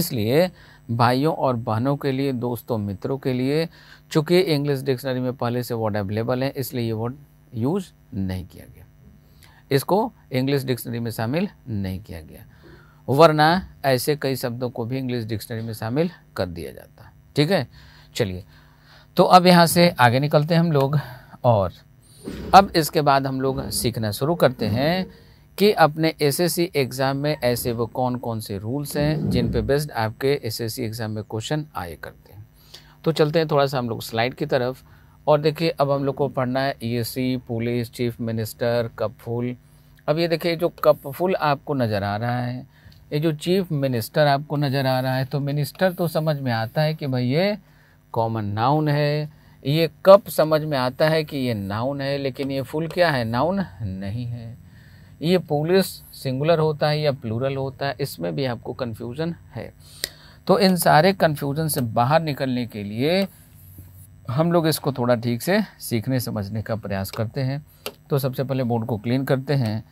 इसलिए भाइयों और बहनों के लिए दोस्तों मित्रों के लिए चूँकि इंग्लिश डिक्शनरी में पहले से वर्ड अवेलेबल है इसलिए ये वर्ड यूज़ नहीं किया गया इसको इंग्लिश डिक्शनरी में शामिल नहीं किया गया वरना ऐसे कई शब्दों को भी इंग्लिश डिक्शनरी में शामिल कर दिया जाता ठीक है चलिए तो अब यहाँ से आगे निकलते हैं हम लोग और अब इसके बाद हम लोग सीखना शुरू करते हैं कि अपने एसएससी एग्ज़ाम में ऐसे वो कौन कौन से रूल्स हैं जिन पे बेस्ड आपके एसएससी एग्ज़ाम में क्वेश्चन आए करते हैं तो चलते हैं थोड़ा सा हम लोग स्लाइड की तरफ और देखिए अब हम लोग को पढ़ना है C e police chief minister cupful अब ये देखिए जो कपफुल आपको नज़र आ रहा है ये जो चीफ मिनिस्टर आपको नज़र आ रहा है तो मिनिस्टर तो समझ में आता है कि भाई ये कॉमन नाउन है ये कप समझ में आता है कि ये नाउन है लेकिन ये फुल क्या है नाउन नहीं है ये पुलिस सिंगुलर होता है या प्लूरल होता है इसमें भी आपको कन्फ्यूज़न है तो इन सारे कन्फ्यूज़न से बाहर निकलने के लिए हम लोग इसको थोड़ा ठीक से सीखने समझने का प्रयास करते हैं तो सबसे पहले बोर्ड को क्लीन करते हैं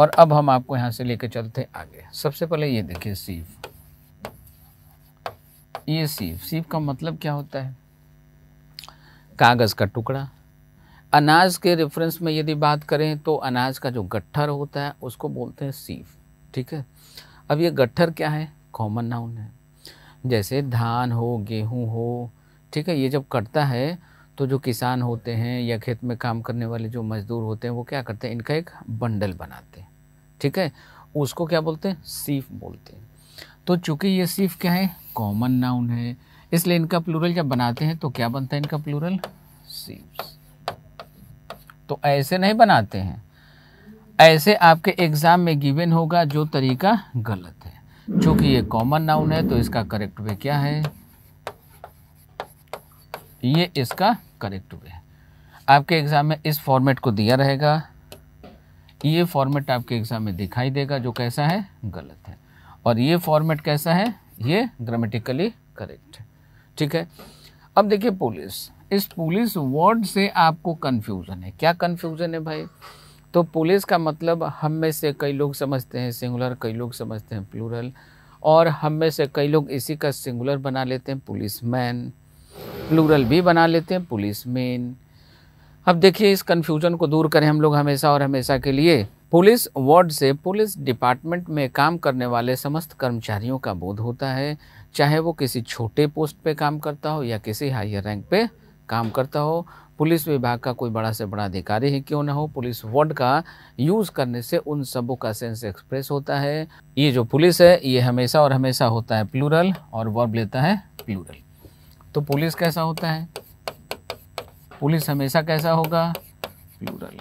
और अब हम आपको यहाँ से लेकर चलते आगे सबसे पहले ये देखिए सीफ ये सीफ सीफ का मतलब क्या होता है कागज़ का टुकड़ा अनाज के रेफरेंस में यदि बात करें तो अनाज का जो गट्ठर होता है उसको बोलते हैं सीफ ठीक है अब ये गट्ठर क्या है कॉमन नाउन है जैसे धान हो गेहूँ हो ठीक है ये जब कटता है तो जो किसान होते हैं या खेत में काम करने वाले जो मजदूर होते हैं वो क्या करते हैं इनका एक बंडल बनाते हैं ठीक है उसको क्या बोलते हैं सीफ बोलते हैं तो चूंकि ये सीफ क्या है कॉमन नाउन है इसलिए इनका प्लूरल जब बनाते हैं तो क्या बनता है इनका प्लूरल सीफ तो ऐसे नहीं बनाते हैं ऐसे आपके एग्ज़ाम में गिवन होगा जो तरीका गलत चूंकि ये कॉमन नाउन है तो इसका करेक्ट वे क्या है ये इसका करेक्ट वे है आपके एग्ज़ाम में इस फॉर्मेट को दिया रहेगा ये फॉर्मेट आपके एग्ज़ाम में दिखाई देगा जो कैसा है गलत है और ये फॉर्मेट कैसा है ये ग्रामेटिकली करेक्ट है ठीक है अब देखिए पुलिस इस पुलिस वर्ड से आपको कंफ्यूजन है क्या कन्फ्यूज़न है भाई तो पुलिस का मतलब हम में से कई लोग समझते हैं सिंगुलर कई लोग समझते हैं प्लूरल और हम में से कई लोग इसी का सिंगुलर बना लेते हैं पुलिस मैन प्लूरल भी बना लेते हैं पुलिस मैन अब देखिए इस कन्फ्यूजन को दूर करें हम लोग हमेशा और हमेशा के लिए पुलिस वार्ड से पुलिस डिपार्टमेंट में काम करने वाले समस्त कर्मचारियों का बोध होता है चाहे वो किसी छोटे पोस्ट पे काम करता हो या किसी हायर रैंक पे काम करता हो पुलिस विभाग का कोई बड़ा से बड़ा अधिकारी ही क्यों ना हो पुलिस वर्ड का यूज़ करने से उन सबों का सेंस एक्सप्रेस होता है ये जो पुलिस है ये हमेशा और हमेशा होता है प्लूरल और वर्ब लेता है प्लूरल तो पुलिस कैसा होता है पुलिस हमेशा कैसा होगा प्लूरल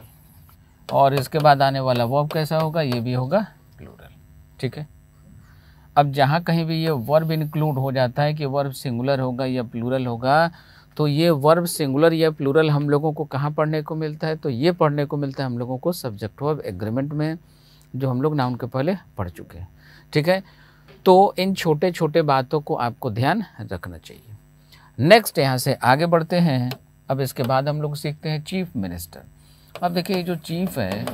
और इसके बाद आने वाला वर्ब कैसा होगा ये भी होगा प्लूरल ठीक है अब जहाँ कहीं भी ये वर्ब इंक्लूड हो जाता है कि वर्ब सिंगुलर होगा या प्लूरल होगा तो ये वर्ब सिंगुलर या प्लूरल हम लोगों को कहाँ पढ़ने को मिलता है तो ये पढ़ने को मिलता है हम लोगों को सब्जेक्ट वर्ब एग्रीमेंट में जो हम लोग नाउन के पहले पढ़ चुके हैं ठीक है तो इन छोटे छोटे बातों को आपको ध्यान रखना चाहिए नेक्स्ट यहाँ से आगे बढ़ते हैं अब इसके बाद हम लोग सीखते हैं चीफ मिनिस्टर अब देखिए जो चीफ है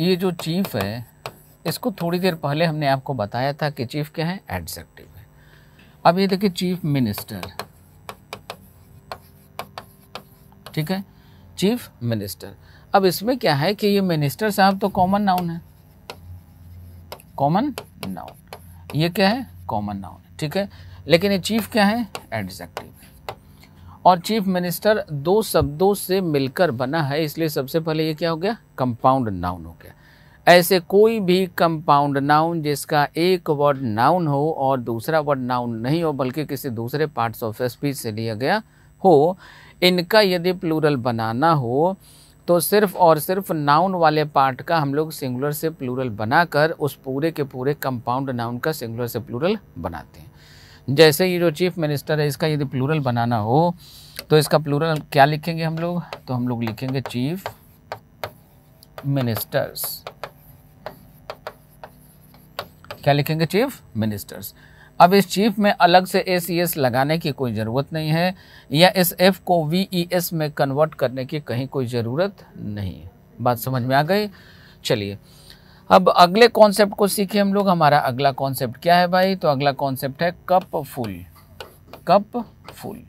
ये जो चीफ है इसको थोड़ी देर पहले हमने आपको बताया था कि चीफ क्या है एडजेक्टिव है अब ये देखिए चीफ मिनिस्टर ठीक है चीफ मिनिस्टर अब इसमें क्या है कि ये मिनिस्टर साहब तो कॉमन नाउन है कॉमन नाउन ये क्या है कॉमन नाउन ठीक है लेकिन ये चीफ क्या है एडजेक्टिव है और चीफ मिनिस्टर दो शब्दों से मिलकर बना है इसलिए सबसे पहले ये क्या हो गया कंपाउंड नाउन हो गया ऐसे कोई भी कंपाउंड नाउन जिसका एक वर्ड नाउन हो और दूसरा वर्ड नाउन नहीं हो बल्कि किसी दूसरे पार्ट्स ऑफ स्पीच से लिया गया हो इनका यदि प्लूरल बनाना हो तो सिर्फ और सिर्फ नाउन वाले पार्ट का हम लोग सिंगुलर से प्लूरल बनाकर उस पूरे के पूरे कंपाउंड नाउन का सिंगुलर से प्लूरल बनाते हैं जैसे ये जो चीफ मिनिस्टर है इसका यदि प्लूरल बनाना हो तो इसका प्लूरल क्या लिखेंगे हम लोग तो हम लोग लिखेंगे चीफ मिनिस्टर्स क्या लिखेंगे चीफ मिनिस्टर्स अब इस चीफ में अलग से एस ई एस लगाने की कोई ज़रूरत नहीं है या एस एफ को वी ई एस में कन्वर्ट करने की कहीं कोई ज़रूरत नहीं है बात समझ में आ गई चलिए अब अगले कॉन्सेप्ट को सीखे हम लोग हमारा अगला कॉन्सेप्ट क्या है भाई तो अगला कॉन्सेप्ट है कप फुल कप फुल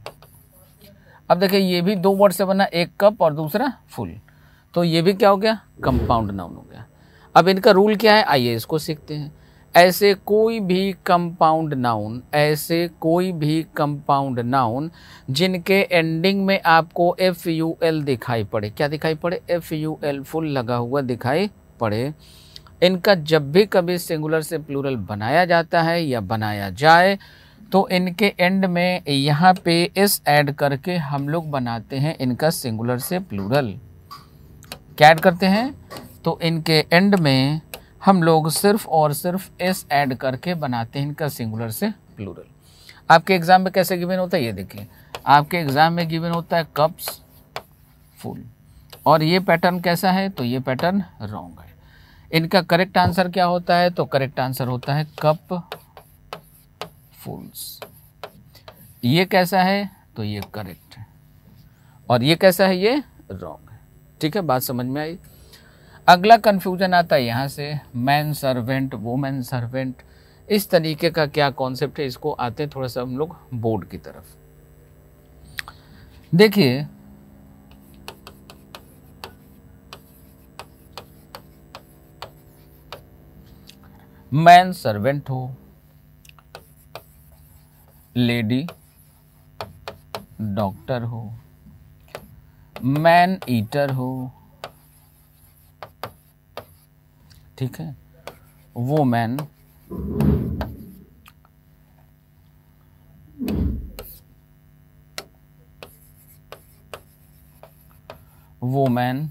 अब देखिए ये भी दो वर्ड से बना एक कप और दूसरा फुल तो ये भी क्या हो गया कंपाउंड नाउन हो गया अब इनका रूल क्या है आइए इसको सीखते हैं ऐसे कोई भी कंपाउंड नाउन ऐसे कोई भी कंपाउंड नाउन जिनके एंडिंग में आपको एफ यू एल दिखाई पड़े क्या दिखाई पड़े एफ यू एल फुल लगा हुआ दिखाई पड़े इनका जब भी कभी सिंगुलर से प्लूरल बनाया जाता है या बनाया जाए तो इनके एंड में यहाँ पे एस ऐड करके हम लोग बनाते हैं इनका सिंगुलर से प्लूरल क्या ऐड करते हैं तो इनके एंड में हम लोग सिर्फ और सिर्फ एस ऐड करके बनाते हैं इनका सिंगुलर से प्लूरल आपके एग्ज़ाम में कैसे गिवन होता है ये देखिए आपके एग्ज़ाम में गिवन होता है कप्स फुल और ये पैटर्न कैसा है तो ये पैटर्न रॉन्ग है इनका करेक्ट आंसर क्या होता है तो करेक्ट आंसर होता है कप फुल्स ये कैसा है तो ये करेक्ट है और ये कैसा है ये रॉन्ग है ठीक है बात समझ में आई अगला कन्फ्यूज़न आता है यहाँ से मैन सर्वेंट वुमेन सर्वेंट इस तरीके का क्या कॉन्सेप्ट है इसको आते थोड़ा सा हम लोग बोर्ड की तरफ देखिए मैन सर्वेंट हो लेडी डॉक्टर हो मैन ईटर हो ठीक है वोमैन वोमैन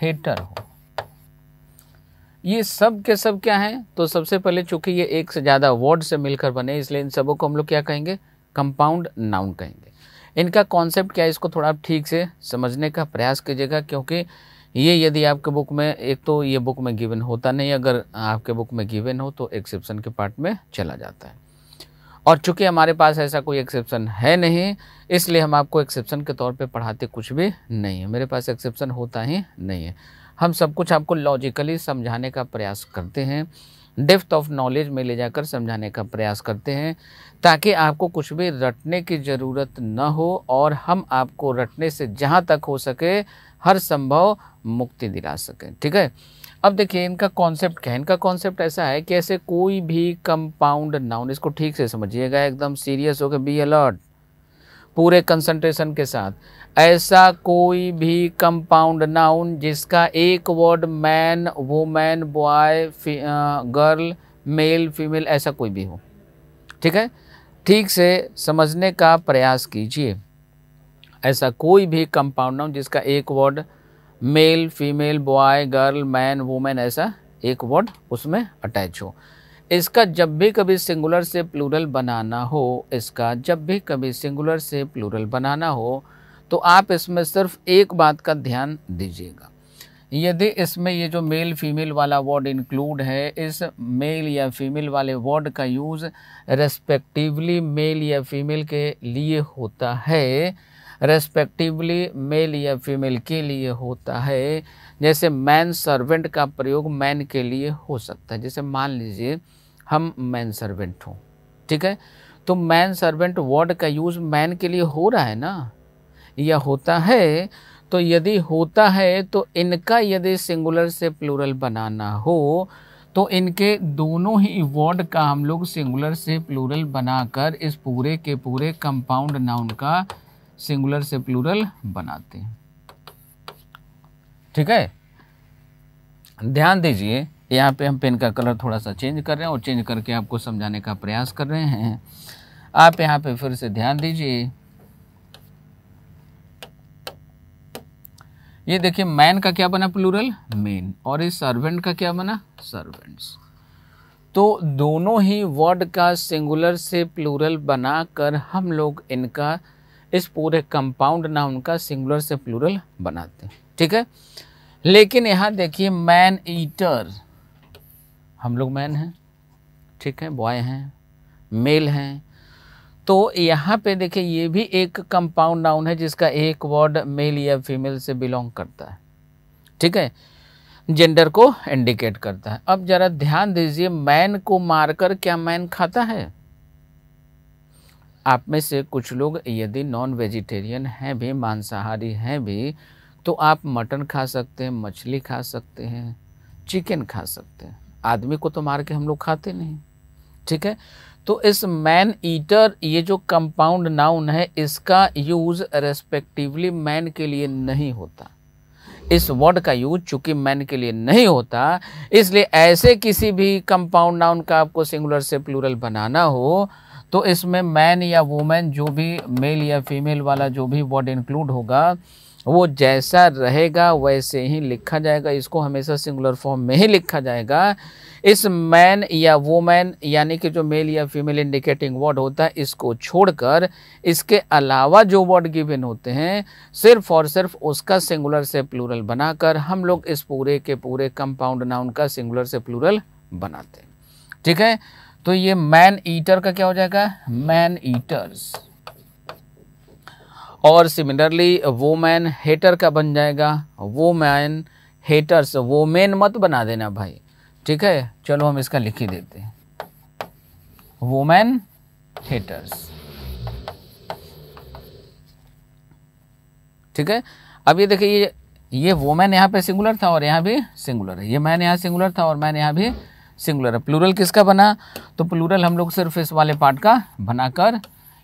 हेटर हो ये सब के सब क्या हैं तो सबसे पहले चूंकि ये एक से ज़्यादा वर्ड से मिलकर बने इसलिए इन सबों को हम लोग क्या कहेंगे कंपाउंड नाउन कहेंगे इनका कॉन्सेप्ट क्या है इसको थोड़ा आप ठीक से समझने का प्रयास कीजिएगा क्योंकि ये यदि आपके बुक में एक तो ये बुक में गिवन होता नहीं अगर आपके बुक में गिवन हो तो एक्सेप्शन के पार्ट में चला जाता है और चूंकि हमारे पास ऐसा कोई एक्सेप्शन है नहीं इसलिए हम आपको एक्सेप्शन के तौर पे पढ़ाते कुछ भी नहीं है मेरे पास एक्सेप्शन होता ही नहीं है हम सब कुछ आपको लॉजिकली समझाने का प्रयास करते हैं डेप्थ ऑफ नॉलेज में ले जाकर समझाने का प्रयास करते हैं ताकि आपको कुछ भी रटने की ज़रूरत न हो और हम आपको रटने से जहाँ तक हो सके हर संभव मुक्ति दिला सकें ठीक है अब देखिए इनका कॉन्सेप्ट क्या है इनका कॉन्सेप्ट ऐसा है कि ऐसे कोई भी कंपाउंड नाउन इसको ठीक से समझिएगा एकदम सीरियस होकर बी अलर्ट पूरे कंसंट्रेशन के साथ ऐसा कोई भी कंपाउंड नाउन जिसका एक word man women boy girl male female ऐसा कोई भी हो ठीक है ठीक से समझने का प्रयास कीजिए ऐसा कोई भी कंपाउंड नाउन जिसका एक word male female boy girl man women ऐसा एक वर्ड उसमें अटैच हो इसका जब भी कभी सिंगुलर से प्लूरल बनाना हो इसका जब भी कभी सिंगुलर से प्लूरल बनाना हो तो आप इसमें सिर्फ एक बात का ध्यान दीजिएगा यदि इसमें ये जो मेल फीमेल वाला वर्ड इंक्लूड है इस मेल या फीमेल वाले वर्ड का यूज़ रेस्पेक्टिवली मेल या फीमेल के लिए होता है रेस्पेक्टिवली मेल या फीमेल के लिए होता है जैसे मैन सर्वेंट का प्रयोग मैन के लिए हो सकता है जैसे मान लीजिए हम मैन सर्वेंट हों ठीक है तो मैन सर्वेंट वर्ड का यूज़ मैन के लिए हो रहा है ना या होता है तो यदि होता है तो इनका यदि सिंगुलर से प्लूरल बनाना हो तो इनके दोनों ही वर्ड का हम लोग सिंगुलर से प्लूरल बनाकर इस पूरे के पूरे कंपाउंड नाउन का सिंगुलर से प्लूरल बनाते हैं ठीक है ध्यान दीजिए यहाँ पे हम पेन का कलर थोड़ा सा चेंज कर रहे हैं और चेंज करके आपको समझाने का प्रयास कर रहे हैं आप यहाँ पे फिर से ध्यान दीजिए ये देखिए मैन का क्या बना प्लूरल मेन और इस सर्वेंट का क्या बना सर्वेंट्स तो दोनों ही वर्ड का सिंगुलर से प्लूरल बनाकर हम लोग इनका इस पूरे कंपाउंड नाउन का सिंगुलर से प्लूरल बनाते हैं ठीक है लेकिन यहाँ देखिए मैन ईटर हम लोग मैन हैं ठीक है बॉय हैं मेल हैं तो यहाँ पे देखिए ये भी एक कंपाउंड नाउन है जिसका एक वर्ड मेल या फीमेल से बिलोंग करता है ठीक है जेंडर को इंडिकेट करता है अब ज़रा ध्यान दीजिए मैन को मारकर क्या मैन खाता है आप में से कुछ लोग यदि नॉन वेजिटेरियन हैं भी मांसाहारी हैं भी तो आप मटन खा सकते हैं मछली खा सकते हैं चिकन खा सकते हैं आदमी को तो मार के हम लोग खाते नहीं ठीक है तो इस मैन ईटर ये जो कंपाउंड नाउन है इसका यूज़ रेस्पेक्टिवली मैन के लिए नहीं होता इस वर्ड का यूज चूंकि मैन के लिए नहीं होता इसलिए ऐसे किसी भी कंपाउंड नाउन का आपको सिंगुलर से प्लूरल बनाना हो तो इसमें मैन या वुमेन जो भी मेल या फीमेल वाला जो भी वर्ड इंक्लूड होगा वो जैसा रहेगा वैसे ही लिखा जाएगा इसको हमेशा सिंगुलर फॉर्म में ही लिखा जाएगा इस मैन या वोमैन यानी कि जो मेल या फीमेल इंडिकेटिंग वर्ड होता है इसको छोड़कर इसके अलावा जो वर्ड गिवन होते हैं सिर्फ और सिर्फ उसका सिंगुलर से प्लूरल बनाकर हम लोग इस पूरे के पूरे कंपाउंड नाउन का सिंगुलर से प्लूरल बनाते हैं ठीक है तो ये मैन ईटर का क्या हो जाएगा मैन ईटर्स और सिमिलरली वोमैन हेटर का बन जाएगा वोमैन हेटर्स वोमेन मत बना देना भाई ठीक है चलो हम इसका लिख ही देते हैं वोमैन हेटर्स ठीक है अब ये देखिए ये ये वोमैन यहाँ पे सिंगुलर था और यहाँ भी सिंगुलर है ये मैन यहाँ सिंगुलर था और मैन यहाँ भी सिंगुलर है प्लूरल किसका बना तो प्लूरल हम लोग सिर्फ इस वाले पार्ट का बनाकर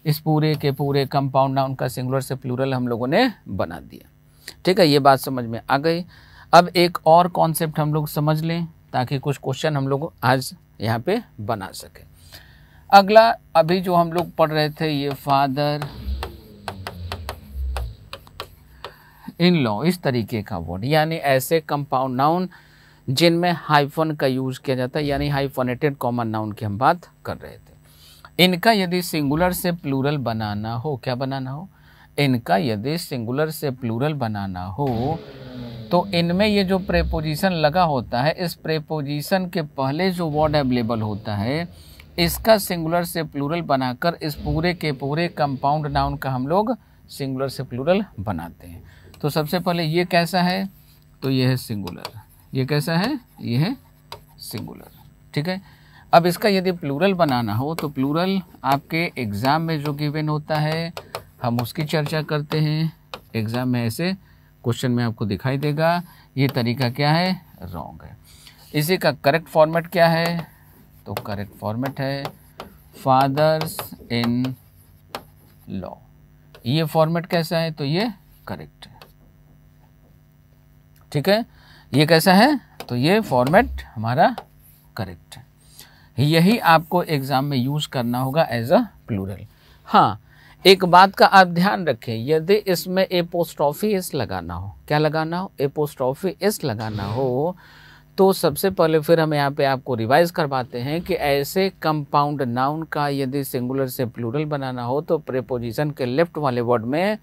इस पूरे के पूरे कंपाउंड नाउन का सिंगुलर से प्लूरल हम लोगों ने बना दिया ठीक है ये बात समझ में आ गई अब एक और कॉन्सेप्ट हम लोग समझ लें ताकि कुछ क्वेश्चन हम लोग आज यहाँ पे बना सके अगला अभी जो हम लोग पढ़ रहे थे ये फादर इन लॉ इस तरीके का वर्ड यानी ऐसे कंपाउंड नाउन जिनमें हाइफन का यूज किया जाता है यानी हाइफोनेटेड कॉमन नाउन की हम बात कर रहे थे इनका यदि सिंगुलर से प्लूरल बनाना हो क्या बनाना हो इनका यदि सिंगुलर से प्लूरल बनाना हो तो इनमें ये जो प्रेपोजिशन लगा होता है इस प्रेपोजिशन के पहले जो वर्ड अवेलेबल होता है इसका सिंगुलर से प्लूरल बनाकर इस पूरे के पूरे कंपाउंड नाउन का हम लोग सिंगुलर से प्लूरल बनाते हैं तो सबसे पहले ये कैसा है तो ये है सिंगुलर ये कैसा है ये है सिंगुलर ठीक है अब इसका यदि प्लूरल बनाना हो तो प्लूरल आपके एग्ज़ाम में जो गिवन होता है हम उसकी चर्चा करते हैं एग्ज़ाम में ऐसे क्वेश्चन में आपको दिखाई देगा ये तरीका क्या है रॉन्ग है इसी का करेक्ट फॉर्मेट क्या है तो करेक्ट फॉर्मेट है फादर्स इन लॉ ये फॉर्मेट कैसा है तो ये करेक्ट है ठीक है ये कैसा है तो ये फॉर्मेट हमारा करेक्ट है यही आपको एग्ज़ाम में यूज़ करना होगा एज अ प्लूरल हाँ एक बात का आप ध्यान रखें यदि इसमें ए पोस्ट ऑफिस लगाना हो क्या लगाना हो ए पोस्ट ऑफिस लगाना हो तो सबसे पहले फिर हम यहाँ पे आपको रिवाइज करवाते हैं कि ऐसे कंपाउंड नाउन का यदि सिंगुलर से प्लूरल बनाना हो तो प्रेपोजिशन के लेफ्ट वाले वर्ड में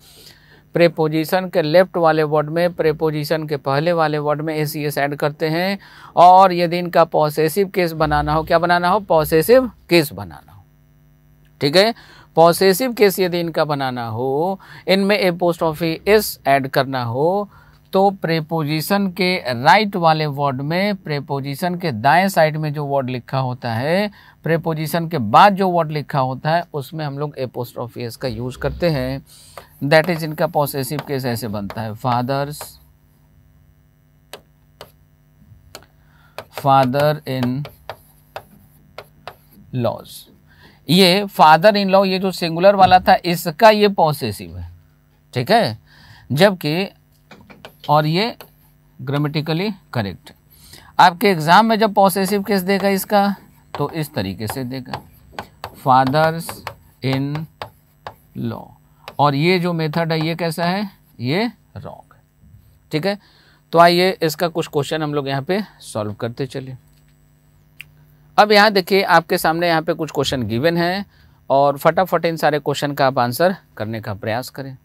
प्रेपोजिशन के लेफ्ट वाले वर्ड में प्रेपोजिशन के पहले वाले वर्ड में ए सी एस एड करते हैं और यदि इनका पॉसेसिव केस बनाना हो क्या बनाना हो पॉसेसिव केस बनाना हो ठीक है पॉसेसिव केस यदि इनका बनाना हो इनमें apostrophe S add करना हो तो प्रेपोजिशन के राइट वाले वर्ड में प्रेपोजिशन के दाएं साइड में जो वर्ड लिखा होता है प्रेपोजिशन के बाद जो वर्ड लिखा होता है उसमें हम लोग एपोस्ट्रोफियस का यूज़ करते हैं दैट इज इनका पॉसेसिव केस ऐसे बनता है फादर्स फादर इन लॉज ये फादर इन लॉ ये जो सिंगुलर वाला था इसका ये पॉसेसिव है ठीक है जबकि और ये ग्रामेटिकली करेक्ट आपके एग्ज़ाम में जब पॉसेसिव केस देगा इसका तो इस तरीके से देगा फादर्स इन लॉ और ये जो मेथड है ये कैसा है ये रॉन्ग है ठीक है तो आइए इसका कुछ क्वेश्चन हम लोग यहाँ पे सॉल्व करते चले अब यहाँ देखिए आपके सामने यहाँ पे कुछ क्वेश्चन गिवन है और फटाफट इन सारे क्वेश्चन का आप आंसर करने का प्रयास करें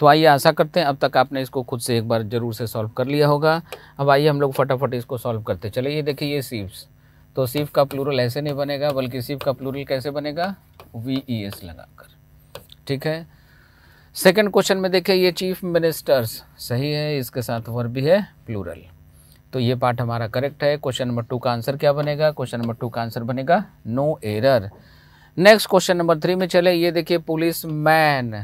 तो आइए आशा करते हैं अब तक आपने इसको खुद से एक बार ज़रूर से सॉल्व कर लिया होगा अब आइए हम लोग फटाफट इसको सॉल्व करते चले ये देखिए ये सीव्स तो सीव का प्लूरल ऐसे नहीं बनेगा बल्कि सीव का प्लूरल कैसे बनेगा वी ई एस लगाकर ठीक है सेकंड क्वेश्चन में देखिए ये चीफ मिनिस्टर्स सही है इसके साथ वर्ब भी है प्लूरल तो ये पार्ट हमारा करेक्ट है क्वेश्चन नंबर टू का आंसर क्या बनेगा क्वेश्चन नंबर टू का आंसर बनेगा no error next question number three में चले ये देखिए पुलिस मैन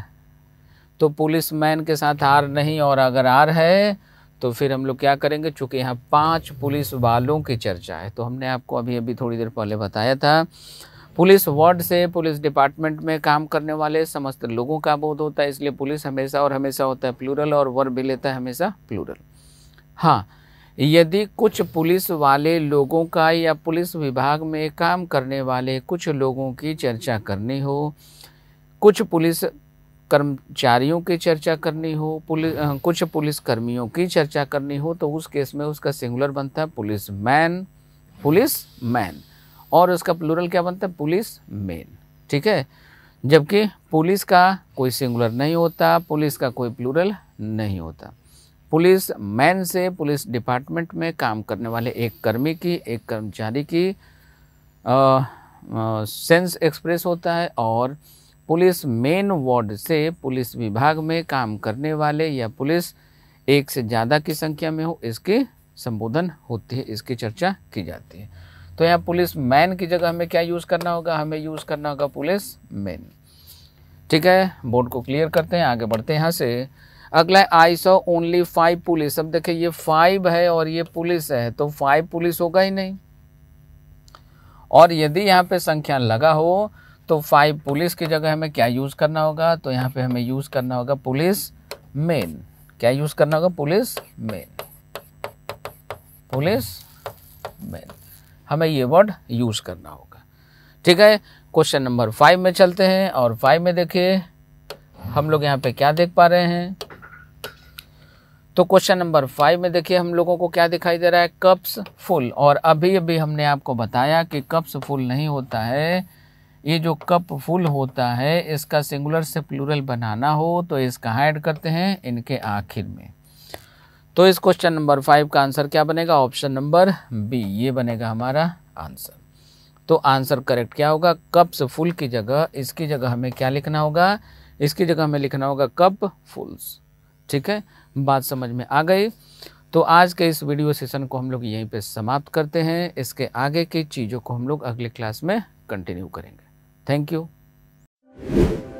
तो पुलिस मैन के साथ आर नहीं और अगर आर है तो फिर हम लोग क्या करेंगे चूंकि यहाँ पांच पुलिस वालों की चर्चा है तो हमने आपको अभी अभी थोड़ी देर पहले बताया था पुलिस वार्ड से पुलिस डिपार्टमेंट में काम करने वाले समस्त लोगों का बोध होता है इसलिए पुलिस हमेशा और हमेशा होता है प्लूरल और वर भी लेता है हमेशा प्लूरल हाँ यदि कुछ पुलिस वाले लोगों का या पुलिस विभाग में काम करने वाले कुछ लोगों की चर्चा करनी हो कुछ पुलिस कर्मचारियों की चर्चा करनी हो पुलिस कुछ पुलिस कर्मियों की चर्चा करनी हो तो उस केस में उसका सिंगुलर बनता है पुलिस मैन पुलिस मैन और उसका प्लूरल क्या बनता है पुलिस मेन ठीक है जबकि पुलिस का कोई सिंगुलर नहीं होता पुलिस का कोई प्लूरल नहीं होता पुलिस मैन से पुलिस डिपार्टमेंट में काम करने वाले एक कर्मी की एक कर्मचारी की आ, आ, सेंस एक्सप्रेस होता है और पुलिस मेन वार्ड से पुलिस विभाग में काम करने वाले या पुलिस एक से ज़्यादा की संख्या में हो इसके संबोधन होती है इसकी चर्चा की जाती है तो यहाँ पुलिस मैन की जगह हमें क्या यूज़ करना होगा हमें यूज़ करना होगा पुलिस मैन ठीक है बोर्ड को क्लियर करते हैं आगे बढ़ते हैं यहाँ से अगला है I saw only five police अब देखिए ये फाइव है और ये पुलिस है तो फाइव पुलिस होगा ही नहीं और यदि यहाँ पे संख्या लगा हो तो फाइव पुलिस की जगह हमें क्या यूज़ करना होगा तो यहाँ पे हमें यूज़ करना होगा पुलिस मेन क्या यूज़ करना होगा पुलिस मेन पुलिस मेन हमें ये वर्ड यूज़ करना होगा ठीक है क्वेश्चन नंबर फाइव में चलते हैं और फाइव में देखिए हम लोग यहाँ पे क्या देख पा रहे हैं तो क्वेश्चन नंबर फाइव में देखिए हम लोगों को क्या दिखाई दे रहा है कप्स फुल और अभी अभी हमने आपको बताया कि कप्स फुल नहीं होता है ये जो कप फुल होता है इसका सिंगुलर से प्लूरल बनाना हो तो इसका ऐड करते हैं इनके आखिर में तो इस क्वेश्चन नंबर फाइव का आंसर क्या बनेगा ऑप्शन नंबर बी ये बनेगा हमारा आंसर तो आंसर करेक्ट क्या होगा कप्स फुल की जगह इसकी जगह हमें क्या लिखना होगा इसकी जगह हमें लिखना होगा कप फुल्स ठीक है बात समझ में आ गई तो आज के इस वीडियो सेशन को हम लोग यहीं पे समाप्त करते हैं इसके आगे की चीज़ों को हम लोग अगले क्लास में कंटिन्यू करेंगे Thank you.